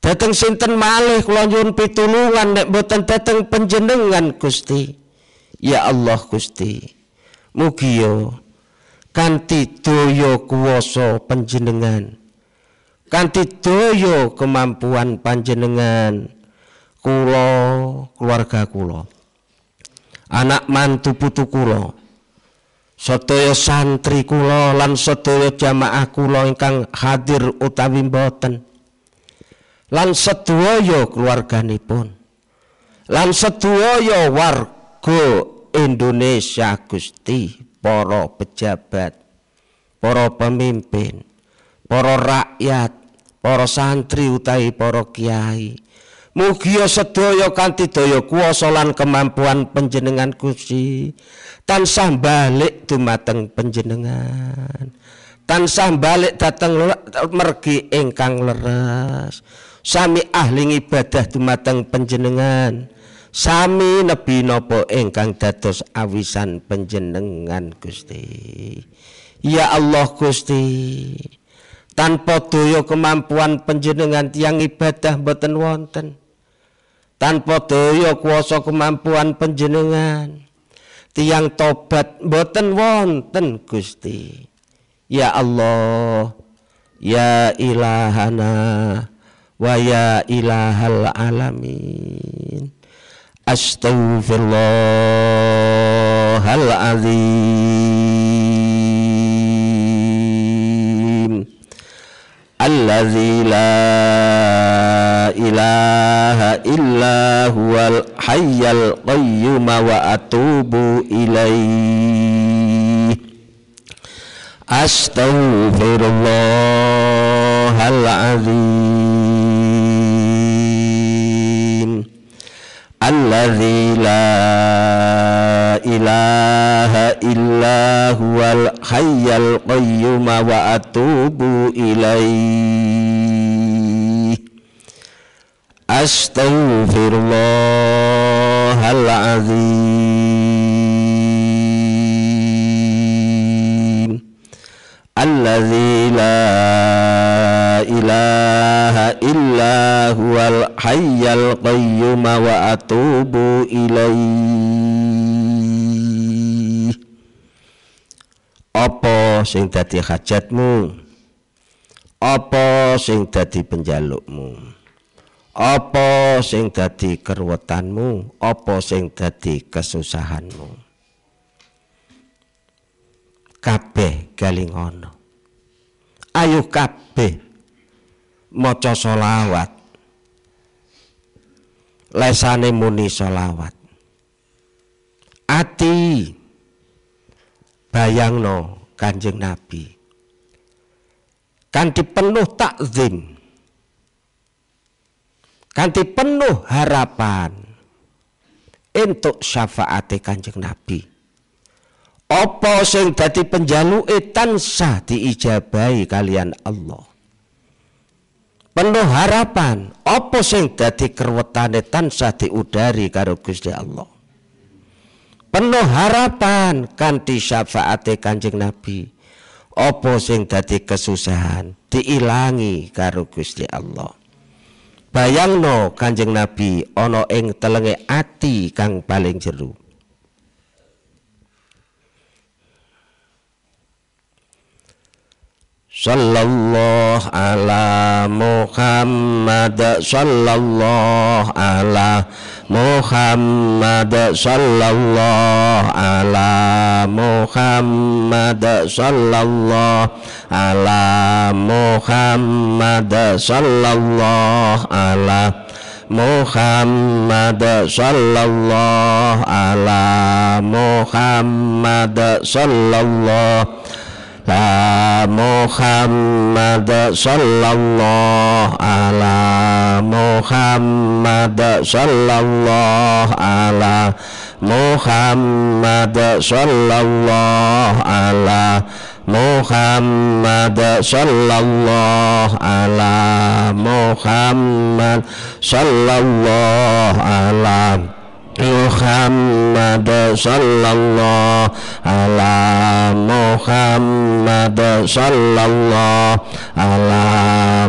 dateng sinten malih kula nyuwun pitulungan nek mboten dateng panjenengan Gusti ya Allah Gusti mugi yo kanthi daya kuwasa panjenengan kanthi daya kemampuan panjenengan Kulo keluarga Kulo anak mantu putu Kulo, sedaya santri Kulo lan sedaya jamaah kula ingkang hadir utawi mboten lan sedaya keluarganipun lan sedaya warga Indonesia Gusti para pejabat para pemimpin para rakyat, para santri utai para kiai. Mugi ya sedaya kanthi daya kuwasa lan kemampuan panjenengan Gusti tansah balik dumateng panjenengan. Tansah balik dateng mergi ingkang leres. Sami ahli ibadah dumateng panjenengan. Sami nebi napa ingkang dados awisan panjenengan Gusti. Ya Allah Gusti. Tanpa daya kemampuan penjenengan tiang ibadah boten wonten. Tanpa daya kuasa kemampuan penjenengan tiang tobat boten wonten Gusti. Ya Allah, ya ilahana wa ya ilahal alamin. azim. الذي لا إله إلا هو الحي القيوم وأتوب إليه أستغفر الله العظيم alladzi la ilaha illa huwal hayyal qayyum wa atubu ilaih astaghfirullahal azim الذي لا إله إلا هو الحي القيوم وأتوب إليه apa sing dadi hajatmu apa sing dadi penjalukmu apa sing dadi kerwetanmu apa sing dadi kesusahanmu kabeh galingono ayo kabeh maca selawat lesane muni selawat ati bayangno Kanjeng Nabi kanthi penuh takzim kanthi penuh harapan untuk syafaat Kanjeng Nabi apa sing dadi penjaluke tansah diijabahi kalian Allah penuh harapan apa sing dadi kerwetane tansah diudari karo Gusti Allah penuh harapan kanthi syafaate Kanjeng Nabi apa sing dadi kesusahan diilangi karo Gusti Allah bayangno Kanjeng Nabi ana ing telenge ati kang paling jeruk. sallallahu ala Muhammad sallallahu ala Muhammad sallallahu ala Muhammad sallallahu ala Muhammad sallallahu ala Muhammad sallallahu ala Muhammad sallallahu ta Muhammad sallallahu ala Muhammad sallallahu ala Muhammad sallallahu ala Muhammad sallallahu ala Muhammad sallallahu ala Muhammad sallallahu ala Muhammad sallallahu ala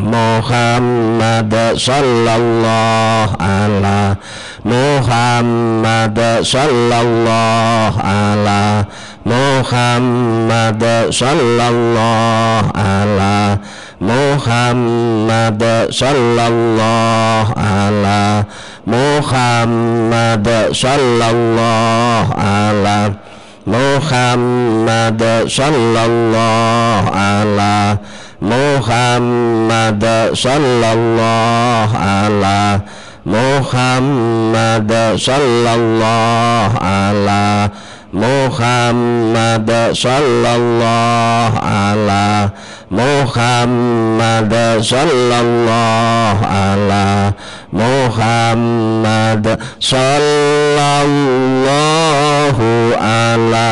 Muhammad sallallahu ala Muhammad sallallahu ala Muhammad sallallahu ala Muhammad sallallahu ala Muhammad sallallahu ala Muhammad sallallahu ala Muhammad sallallahu ala Muhammad sallallahu ala Muhammad sallallahu ala Muhammad sallallahu ala Muhammad sallallahu ala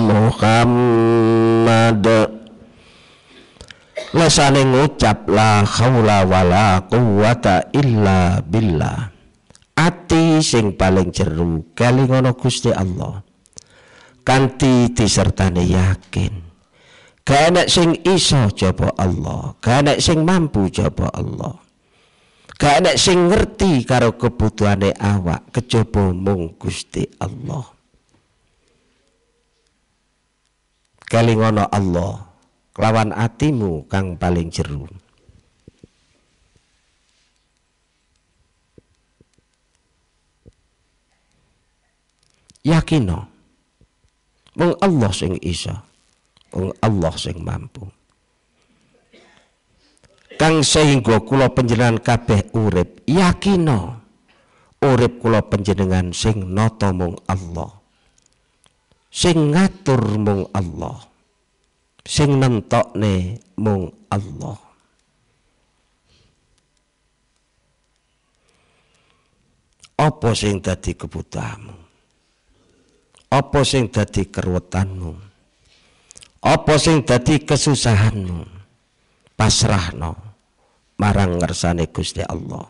Muhammad Lesane ngucap la haula wala quwata illa billah Ati sing paling jeru kelingono Gusti Allah Kanti disertani yakin Gak enak sing iso coba Allah Gak enak sing mampu coba Allah gak ada sing ngerti karo kebutuhane awak kejaba mung Gusti Allah kelingono Allah lawan atimu kang paling jero yakino mung Allah sing isa mung Allah sing mampu kang sehingga kula panjenengan kabeh urip yakina urip kula panjenengan sing nata mung Allah sing ngatur mung Allah sing nentokne mung Allah apa sing dadi kebutuhanmu apa sing dadi keruwetanmu apa sing dadi kesusahanmu pasrahno marang ngersane Gusti Allah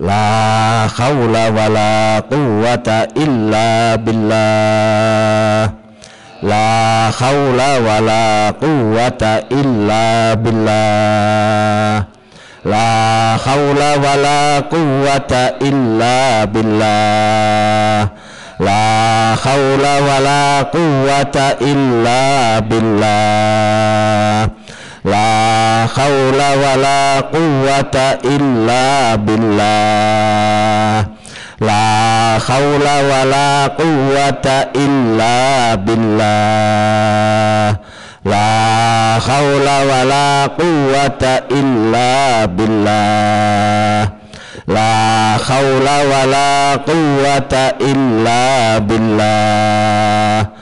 La haula wala la quwata illa billah La haula wala la quwata illa billah La haula wala la quwata illa billah La haula wala la quwata illa billah La haula wa la quwata illa billah La haula wa la quwata illa billah La haula wa la quwata illa billah La haula wa la quwata illa billah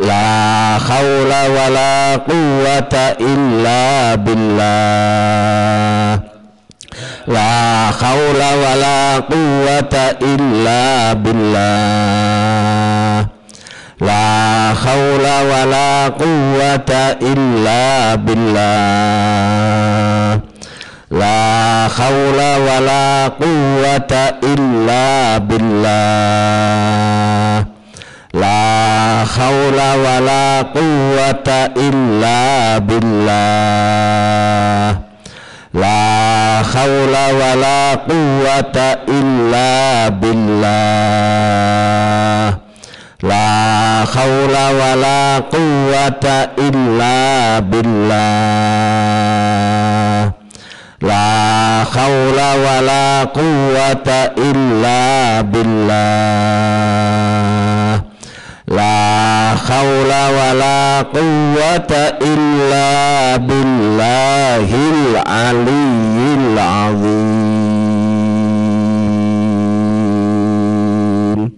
la haula wala quwata illa billah La haula wala quwata illa billah La haula wala quwata illa billah La haula wala quwata illa billah La haula wa la quwata illa billah La haula wa la quwata illa billah La haula wa la quwata illa billah La haula wa la quwata illa billah La haula wa la quwwata illa billahil aliyyil azim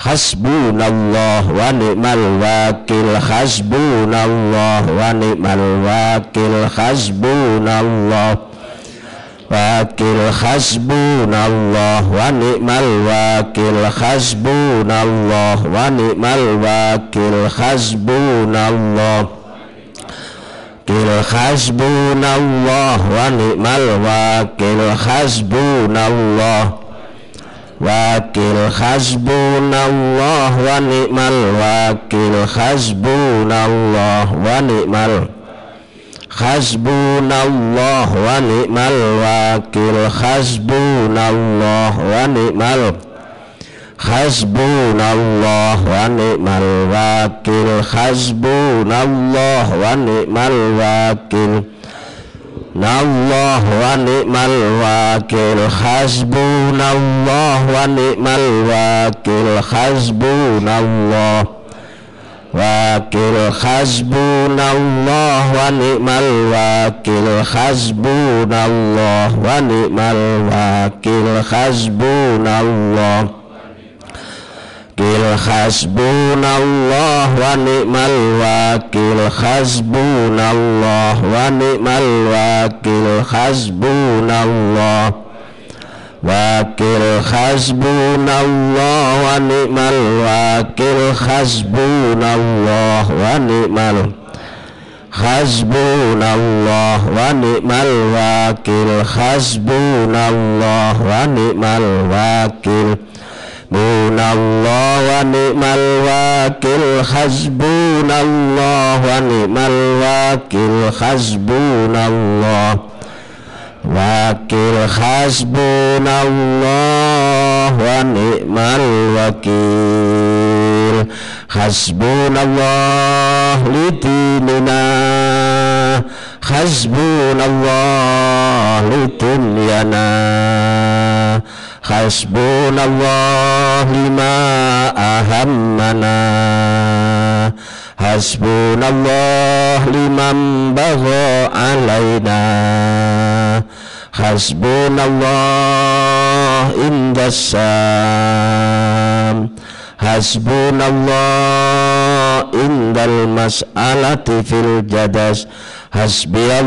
Hasbunallah wa ni'mal wakil Hasbunallah wa ni'mal wakil Hasbunallah wakil hasbunallah wa ni'mal wakil hasbunallah wa ni'mal wakil hasbunallah wakil hasbunallah wa ni'mal wakil hasbunallah wakil hasbunallah wa ni'mal wakil hasbunallah wa ni'mal wakil Hasbunallah wa ni'mal wakil Hasbunallah wa ni'mal Hasbunallah wa ni'mal wakil Hasbunallah wa ni'mal wakil Nallah wa ni'mal wakil Hasbunallah wa ni'mal wakil Hasbunallah wakil hasbunallah wa ni'mal wakil hasbunallah wa ni'mal wakil hasbunallah Wakil hasbunallah wa ni'mal wakil hasbunallah wa ni'mal wakil hasbunallah wakil hasbunallah wa ni'mal wakil hasbunallah wa ni'mal hasbunallah wa ni'mal wakil hasbunallah wa ni'mal wakil Hasbunallah wa ni'mal wakil Hasbunallah wa ni'mal wakil Hasbunallah wakil hasbunallah wa ni'mal wakil hasbunallah lidinina hasbunallah lidunyana hasbunallah lima ahammana hasbunallah liman bagha alaina Hasbunallah indasam sam Hasbunallah indal mas'alati fil jadas Hasbi la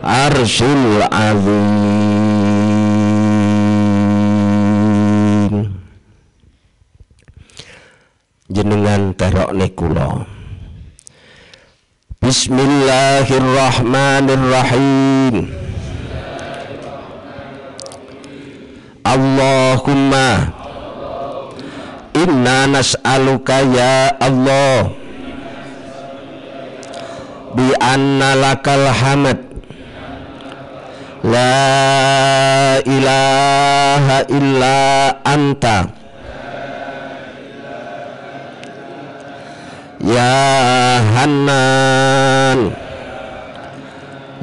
arsul azim jenengan terok nekulo. Bismillahirrahmanirrahim Allahumma Inna nas'aluka ya Allah Bi anna lakal hamad La ilaha illa anta Ya Hanan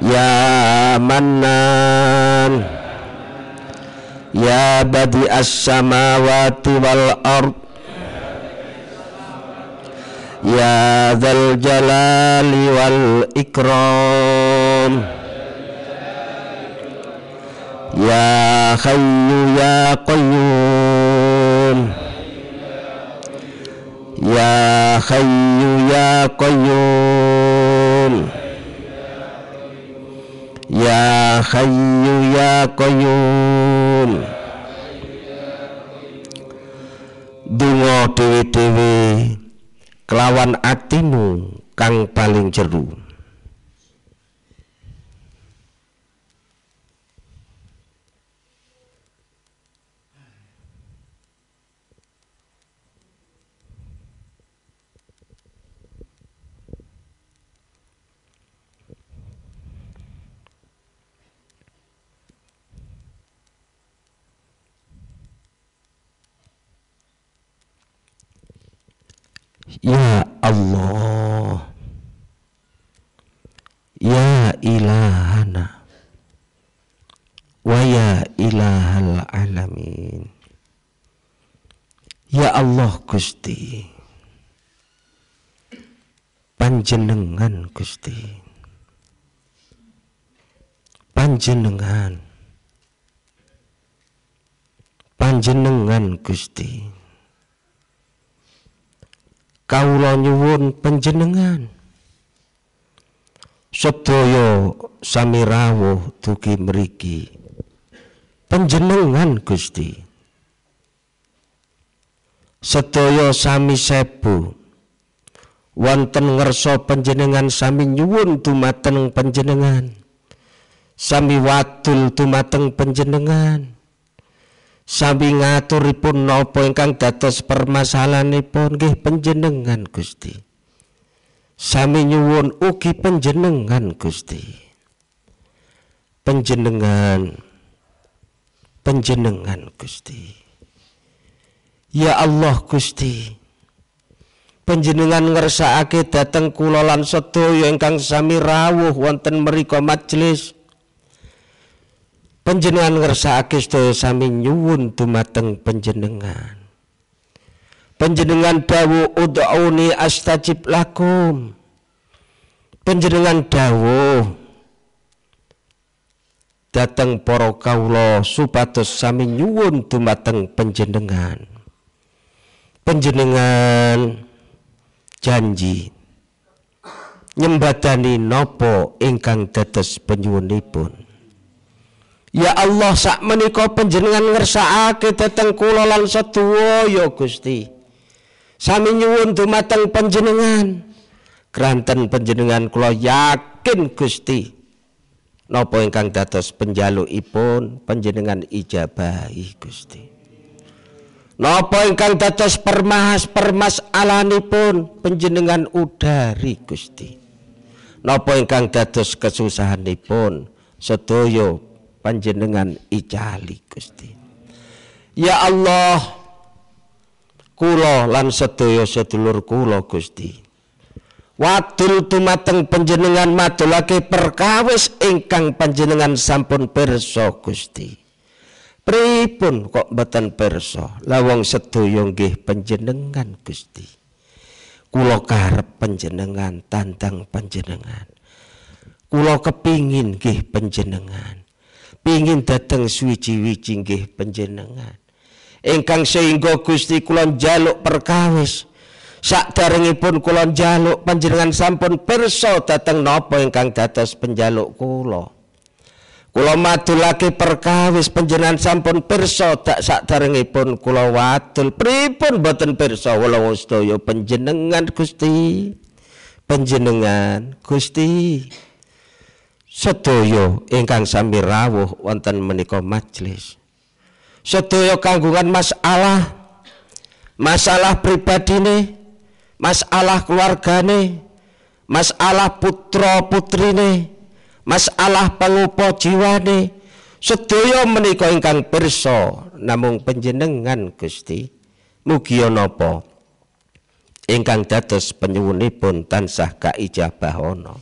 Ya Manan Ya Badi As-Samawati wal Ard Ya Zal Jalali wal Ikram Ya khayyu ya qayyum Ya khayyu ya qayyum Ya khayyu ya qayyum Dungo dewe-dewe kelawan atimu kang paling jeru. Ya Allah Ya ilahana Wa ya ilahal alamin Ya Allah Gusti Panjenengan Gusti Panjenengan Panjenengan Gusti kawula nyuwun panjenengan sedaya sami rawuh dugi mriki panjenengan Gusti sedaya sami sebu wonten ngersa panjenengan sami nyuwun dumateng panjenengan sami wadul dumateng panjenengan Sami ngaturipun napa ingkang dados permasalahanipun nggih panjenengan Gusti. Sami nyuwun ugi panjenengan Gusti. Panjenengan panjenengan Gusti. Ya Allah Gusti. Panjenengan ngersakake dhateng kula lan sedaya ingkang sami rawuh wonten mriku majelis Penjenengan ngersakake sedaya sami nyuwun dumateng penjenengan. Penjenengan dawuh ud'uni astajib lakum. Penjenengan dawuh dateng para kawula supados sami nyuwun dumateng panjenengan. Panjenengan janji nyembadani nopo ingkang dados penyuwunipun. Ya Allah sak menika panjenengan ngersakake dhateng kula lan sedaya ya Gusti. Sami nyuwun dumateng panjenengan. Kranten panjenengan kula yakin Gusti. Napa ingkang dados penjalukipun panjenengan ijabahi Gusti. Napa ingkang dados permas-permas alanipun panjenengan udari Gusti. Napa ingkang dados kesusahanipun sedaya panjenengan ijali Gusti Ya Allah kula lan sedaya sedulur kula Gusti Wadul tumateng panjenengan madulake perkawis ingkang panjenengan sampun pirsa Gusti. Pripun kok mboten pirsa? La wong sedaya nggih panjenengan Gusti. Kula karep panjenengan, tantang panjenengan. Kula kepingin nggih panjenengan pingin dateng suwiji-wiji nggih panjenengan ingkang sehingga Gusti kula njaluk perkawis Sakderengipun kula jaluk panjenengan sampun perso datang nopo engkang dados penjaluk kula. Kula madulake perkawis panjenengan sampun pirsa dak sakderengipun kula wadul. Pripun boten perso kula sedaya panjenengan Gusti. Panjenengan Gusti sedaya ingkang sami rawuh wonten menika majelis sedaya kanggungan masalah masalah pribadine masalah keluargane masalah putra putrine masalah pangupa jiwane sedaya menika ingkang pirsa namung panjenengan Gusti mugi napa ingkang dados penyuwunipun tansah kaijabah ana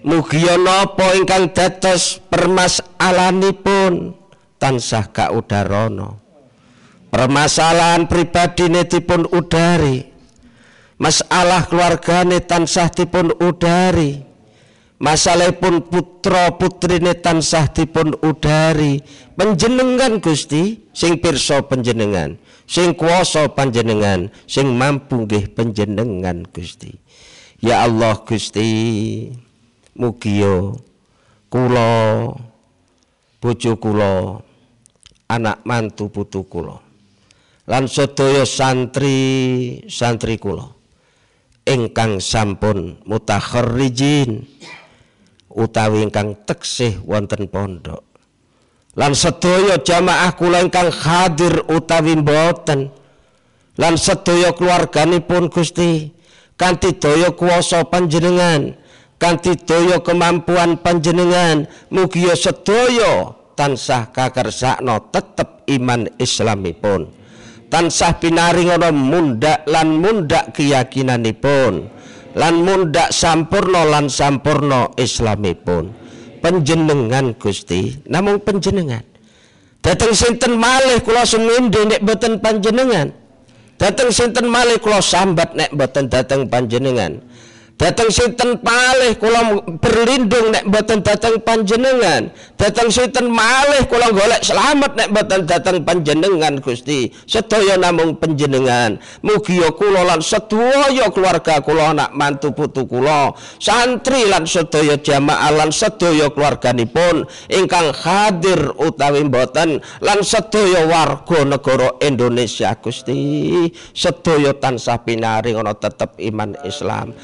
Mugia napa ingkang dados permasalahanipun tansah Udarono Permasalahan pribadine dipun udari. Masalah keluargane tansah dipun udari. masalah pun putra putri tansah dipun udari. Panjenengan Gusti sing pirsa panjenengan, sing kuasa panjenengan, sing mampu nggih panjenengan Gusti. Ya Allah Gusti. Mugio Kulo bojo kulo anak mantu putu Kulo lan sedaya santri santri kulo ingkang sampun Mutakhirijin utawi ingkang teksih wonten pondok lan sedaya jamaah kula ingkang hadir utawi mboten lan sedaya keluarganipun Gusti kanthi daya kuwasa panjenengan kanthi daya kemampuan panjenengan mugi ya sedaya tansah kakarsakno tetep iman islamipun tansah pinaringana mundhak lan mundhak keyakinanipun lan mundhak sampurno lan sampurno islamipun panjenengan Gusti namung panjenengan dateng sinten malih kula semindi nek boten panjenengan dateng sinten malih kula sambat nek boten dateng panjenengan Datang sinten malih kula berlindung nek mboten datang panjenengan. Datang sinten malih kula golek selamat nek mboten datang panjenengan Gusti. Sedaya namung panjenengan. Mugi ya kula lan sedaya keluarga kula anak mantu putu kula, santri lan sedaya jamaah lan sedaya keluarganipun ingkang hadir utawi mboten lan sedaya warga negara Indonesia Gusti. Sedaya tansah pinaring ana tetep iman Islam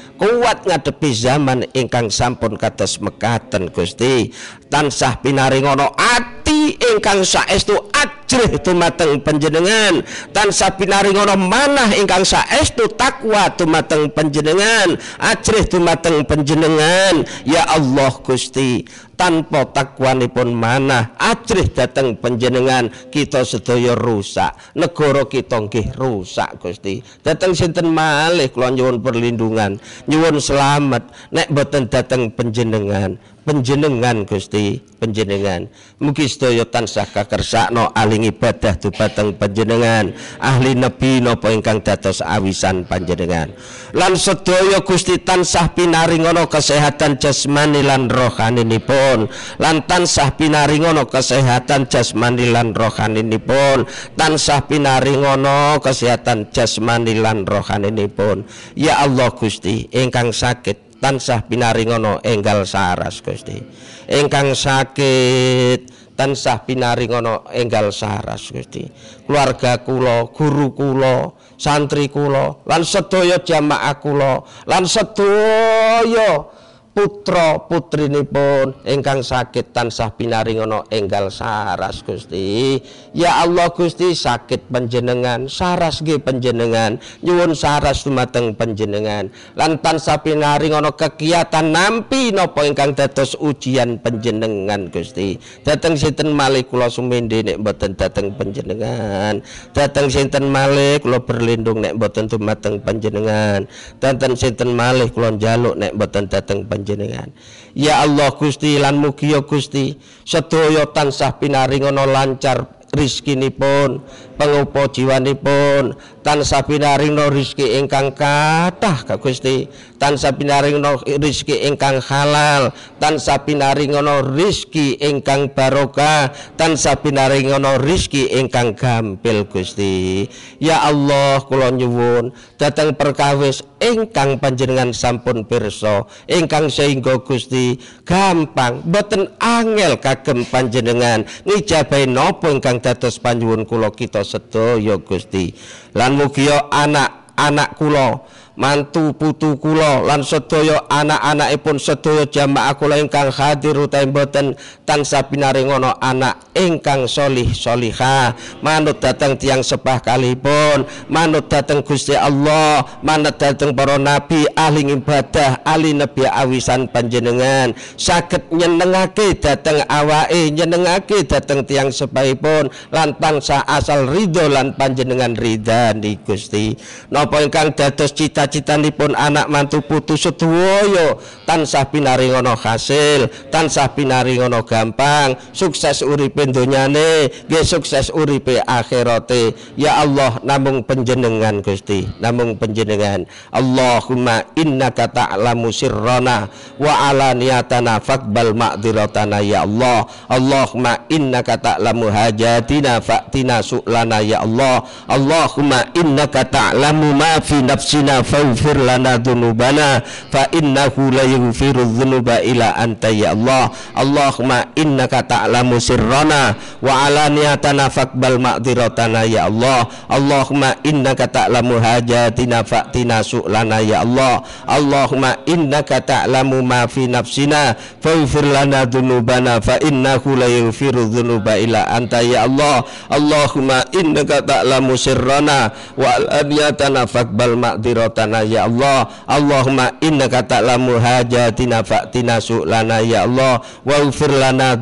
kuat ngadepi zaman ingkang sampun kados mekaten Gusti tansah pinaringono ati ingkang saestu ajrih tumateng penjenengan tansah pinaringono manah ingkang saestu takwa tumateng penjenengan ajrih ah, tumateng penjenengan ya Allah Gusti tanpa takwanipun manah ajrih ah, dateng panjenengan kita sedaya rusak negara kita nggih rusak Gusti dateng sinten malih kula nyuwun perlindungan nyuwun selamat nek boten dateng panjenengan penjenengan Gusti penjenengan mugi sedaya tansah kakersakno aling ibadah dhumateng panjenengan ahli nebi napa ingkang dados awisan panjenengan lan sedaya Gusti tansah pinaringono kesehatan jasmani lan rohaninipun lan tansah pinaringono kesehatan jasmani lan rohaninipun tansah pinaringono kesehatan jasmani lan rohaninipun ya Allah Gusti ingkang sakit tansah pinaringana enggal saras Gusti. Ingkang sakit tansah pinaringana enggal saras Gusti. Keluarga kula, guru kula, santri kula, lan sedaya jamaah kula, lan sedaya putra putrinipun ingkang sakit tansah pinaring ana enggal saras Gusti ya Allah Gusti sakit panjenengan saras nggih panjenengan nyuwun saras tumateng panjenengan lan tansah pinaring ana kegiatan nampi napa ingkang dados ujian panjenengan Gusti dateng sinten malih kula sumendhe nek mboten dateng panjenengan dateng sinten malih kula berlindung nek mboten tumateng panjenengan danten sinten malih kula njaluk nek mboten dateng panjenengan panjenengan. Ya Allah Gusti lan mugi ya Gusti sedaya tansah pinaringana lancar rizkinipun pengupa jiwanipun tansah pinaringna rizki ingkang kathah kak Gusti tansah pinaringna rizki ingkang halal tansah pinaringna rezeki ingkang barokah tansah pinaringna rizki ingkang gampil Gusti ya Allah kula nyuwun dhateng perkawis ingkang panjenengan sampun pirsa ingkang sehingga Gusti gampang boten angel kagem panjenengan ngijabahi napa ingkang dados panjuwun kula kita sedaya Gusti lan mugia anak-anak kula mantu putu kula lan sedaya anak-anakipun sedaya jamaah kula ingkang hadir utawi boten tansah pinaringana anak ingkang solih solihah manut dateng tiang sepah kalipun manut dateng Gusti Allah manut dateng para nabi ahli ibadah ahli nabi awisan panjenengan saged nyenengake dateng awake nyenengake dateng tiang sepahipun lan tansah asal ridho lan panjenengan ridha di Gusti napa ingkang dados cita cita-citanipun anak mantu putu sedaya tansah pinaringono hasil, tansah pinaringono gampang, sukses uripe donyane, nggih sukses uripe akhirate. Ya Allah namung panjenengan Gusti, namung panjenengan. Allahumma innaka ta'lamu sirrana wa alaniyatana faqbal ma'diratana ya Allah. Allahumma innaka ta'lamu hajatina fa'tina su'lana ya Allah. Allahumma innaka ta'lamu ma fi nafsina fa faghfir lana dhunubana fa innahu la yaghfiru dhunuba ila anta ya Allah Allahumma innaka ta'lamu sirrana wa alaniyatana faqbal ma'diratana ya Allah Allahumma innaka ta'lamu hajatina fa'tina su'lana ya Allah Allahumma innaka ta'lamu ma fi nafsina faghfir lana dhunubana fa innahu la yaghfiru dhunuba ila anta ya Allah Allahumma innaka ta'lamu sirrana wa alaniyatana faqbal ma'diratana lana ya Allah Allahumma innaka ta'lamu hajatina fa'tina su'lana ya Allah waghfir lana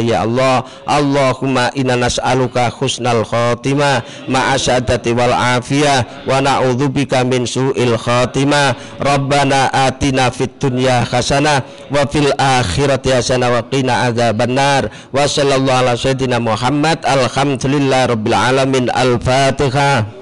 ya Allah Allahumma inna nas'aluka husnal khatimah ma'asadati wal afiyah wa na'udzubika min su'il khatimah Rabbana atina fid dunya hasanah wa fil akhirati hasanah wa qina adzabannar wa sallallahu ala sayyidina Muhammad alhamdulillah rabbil alamin al-fatihah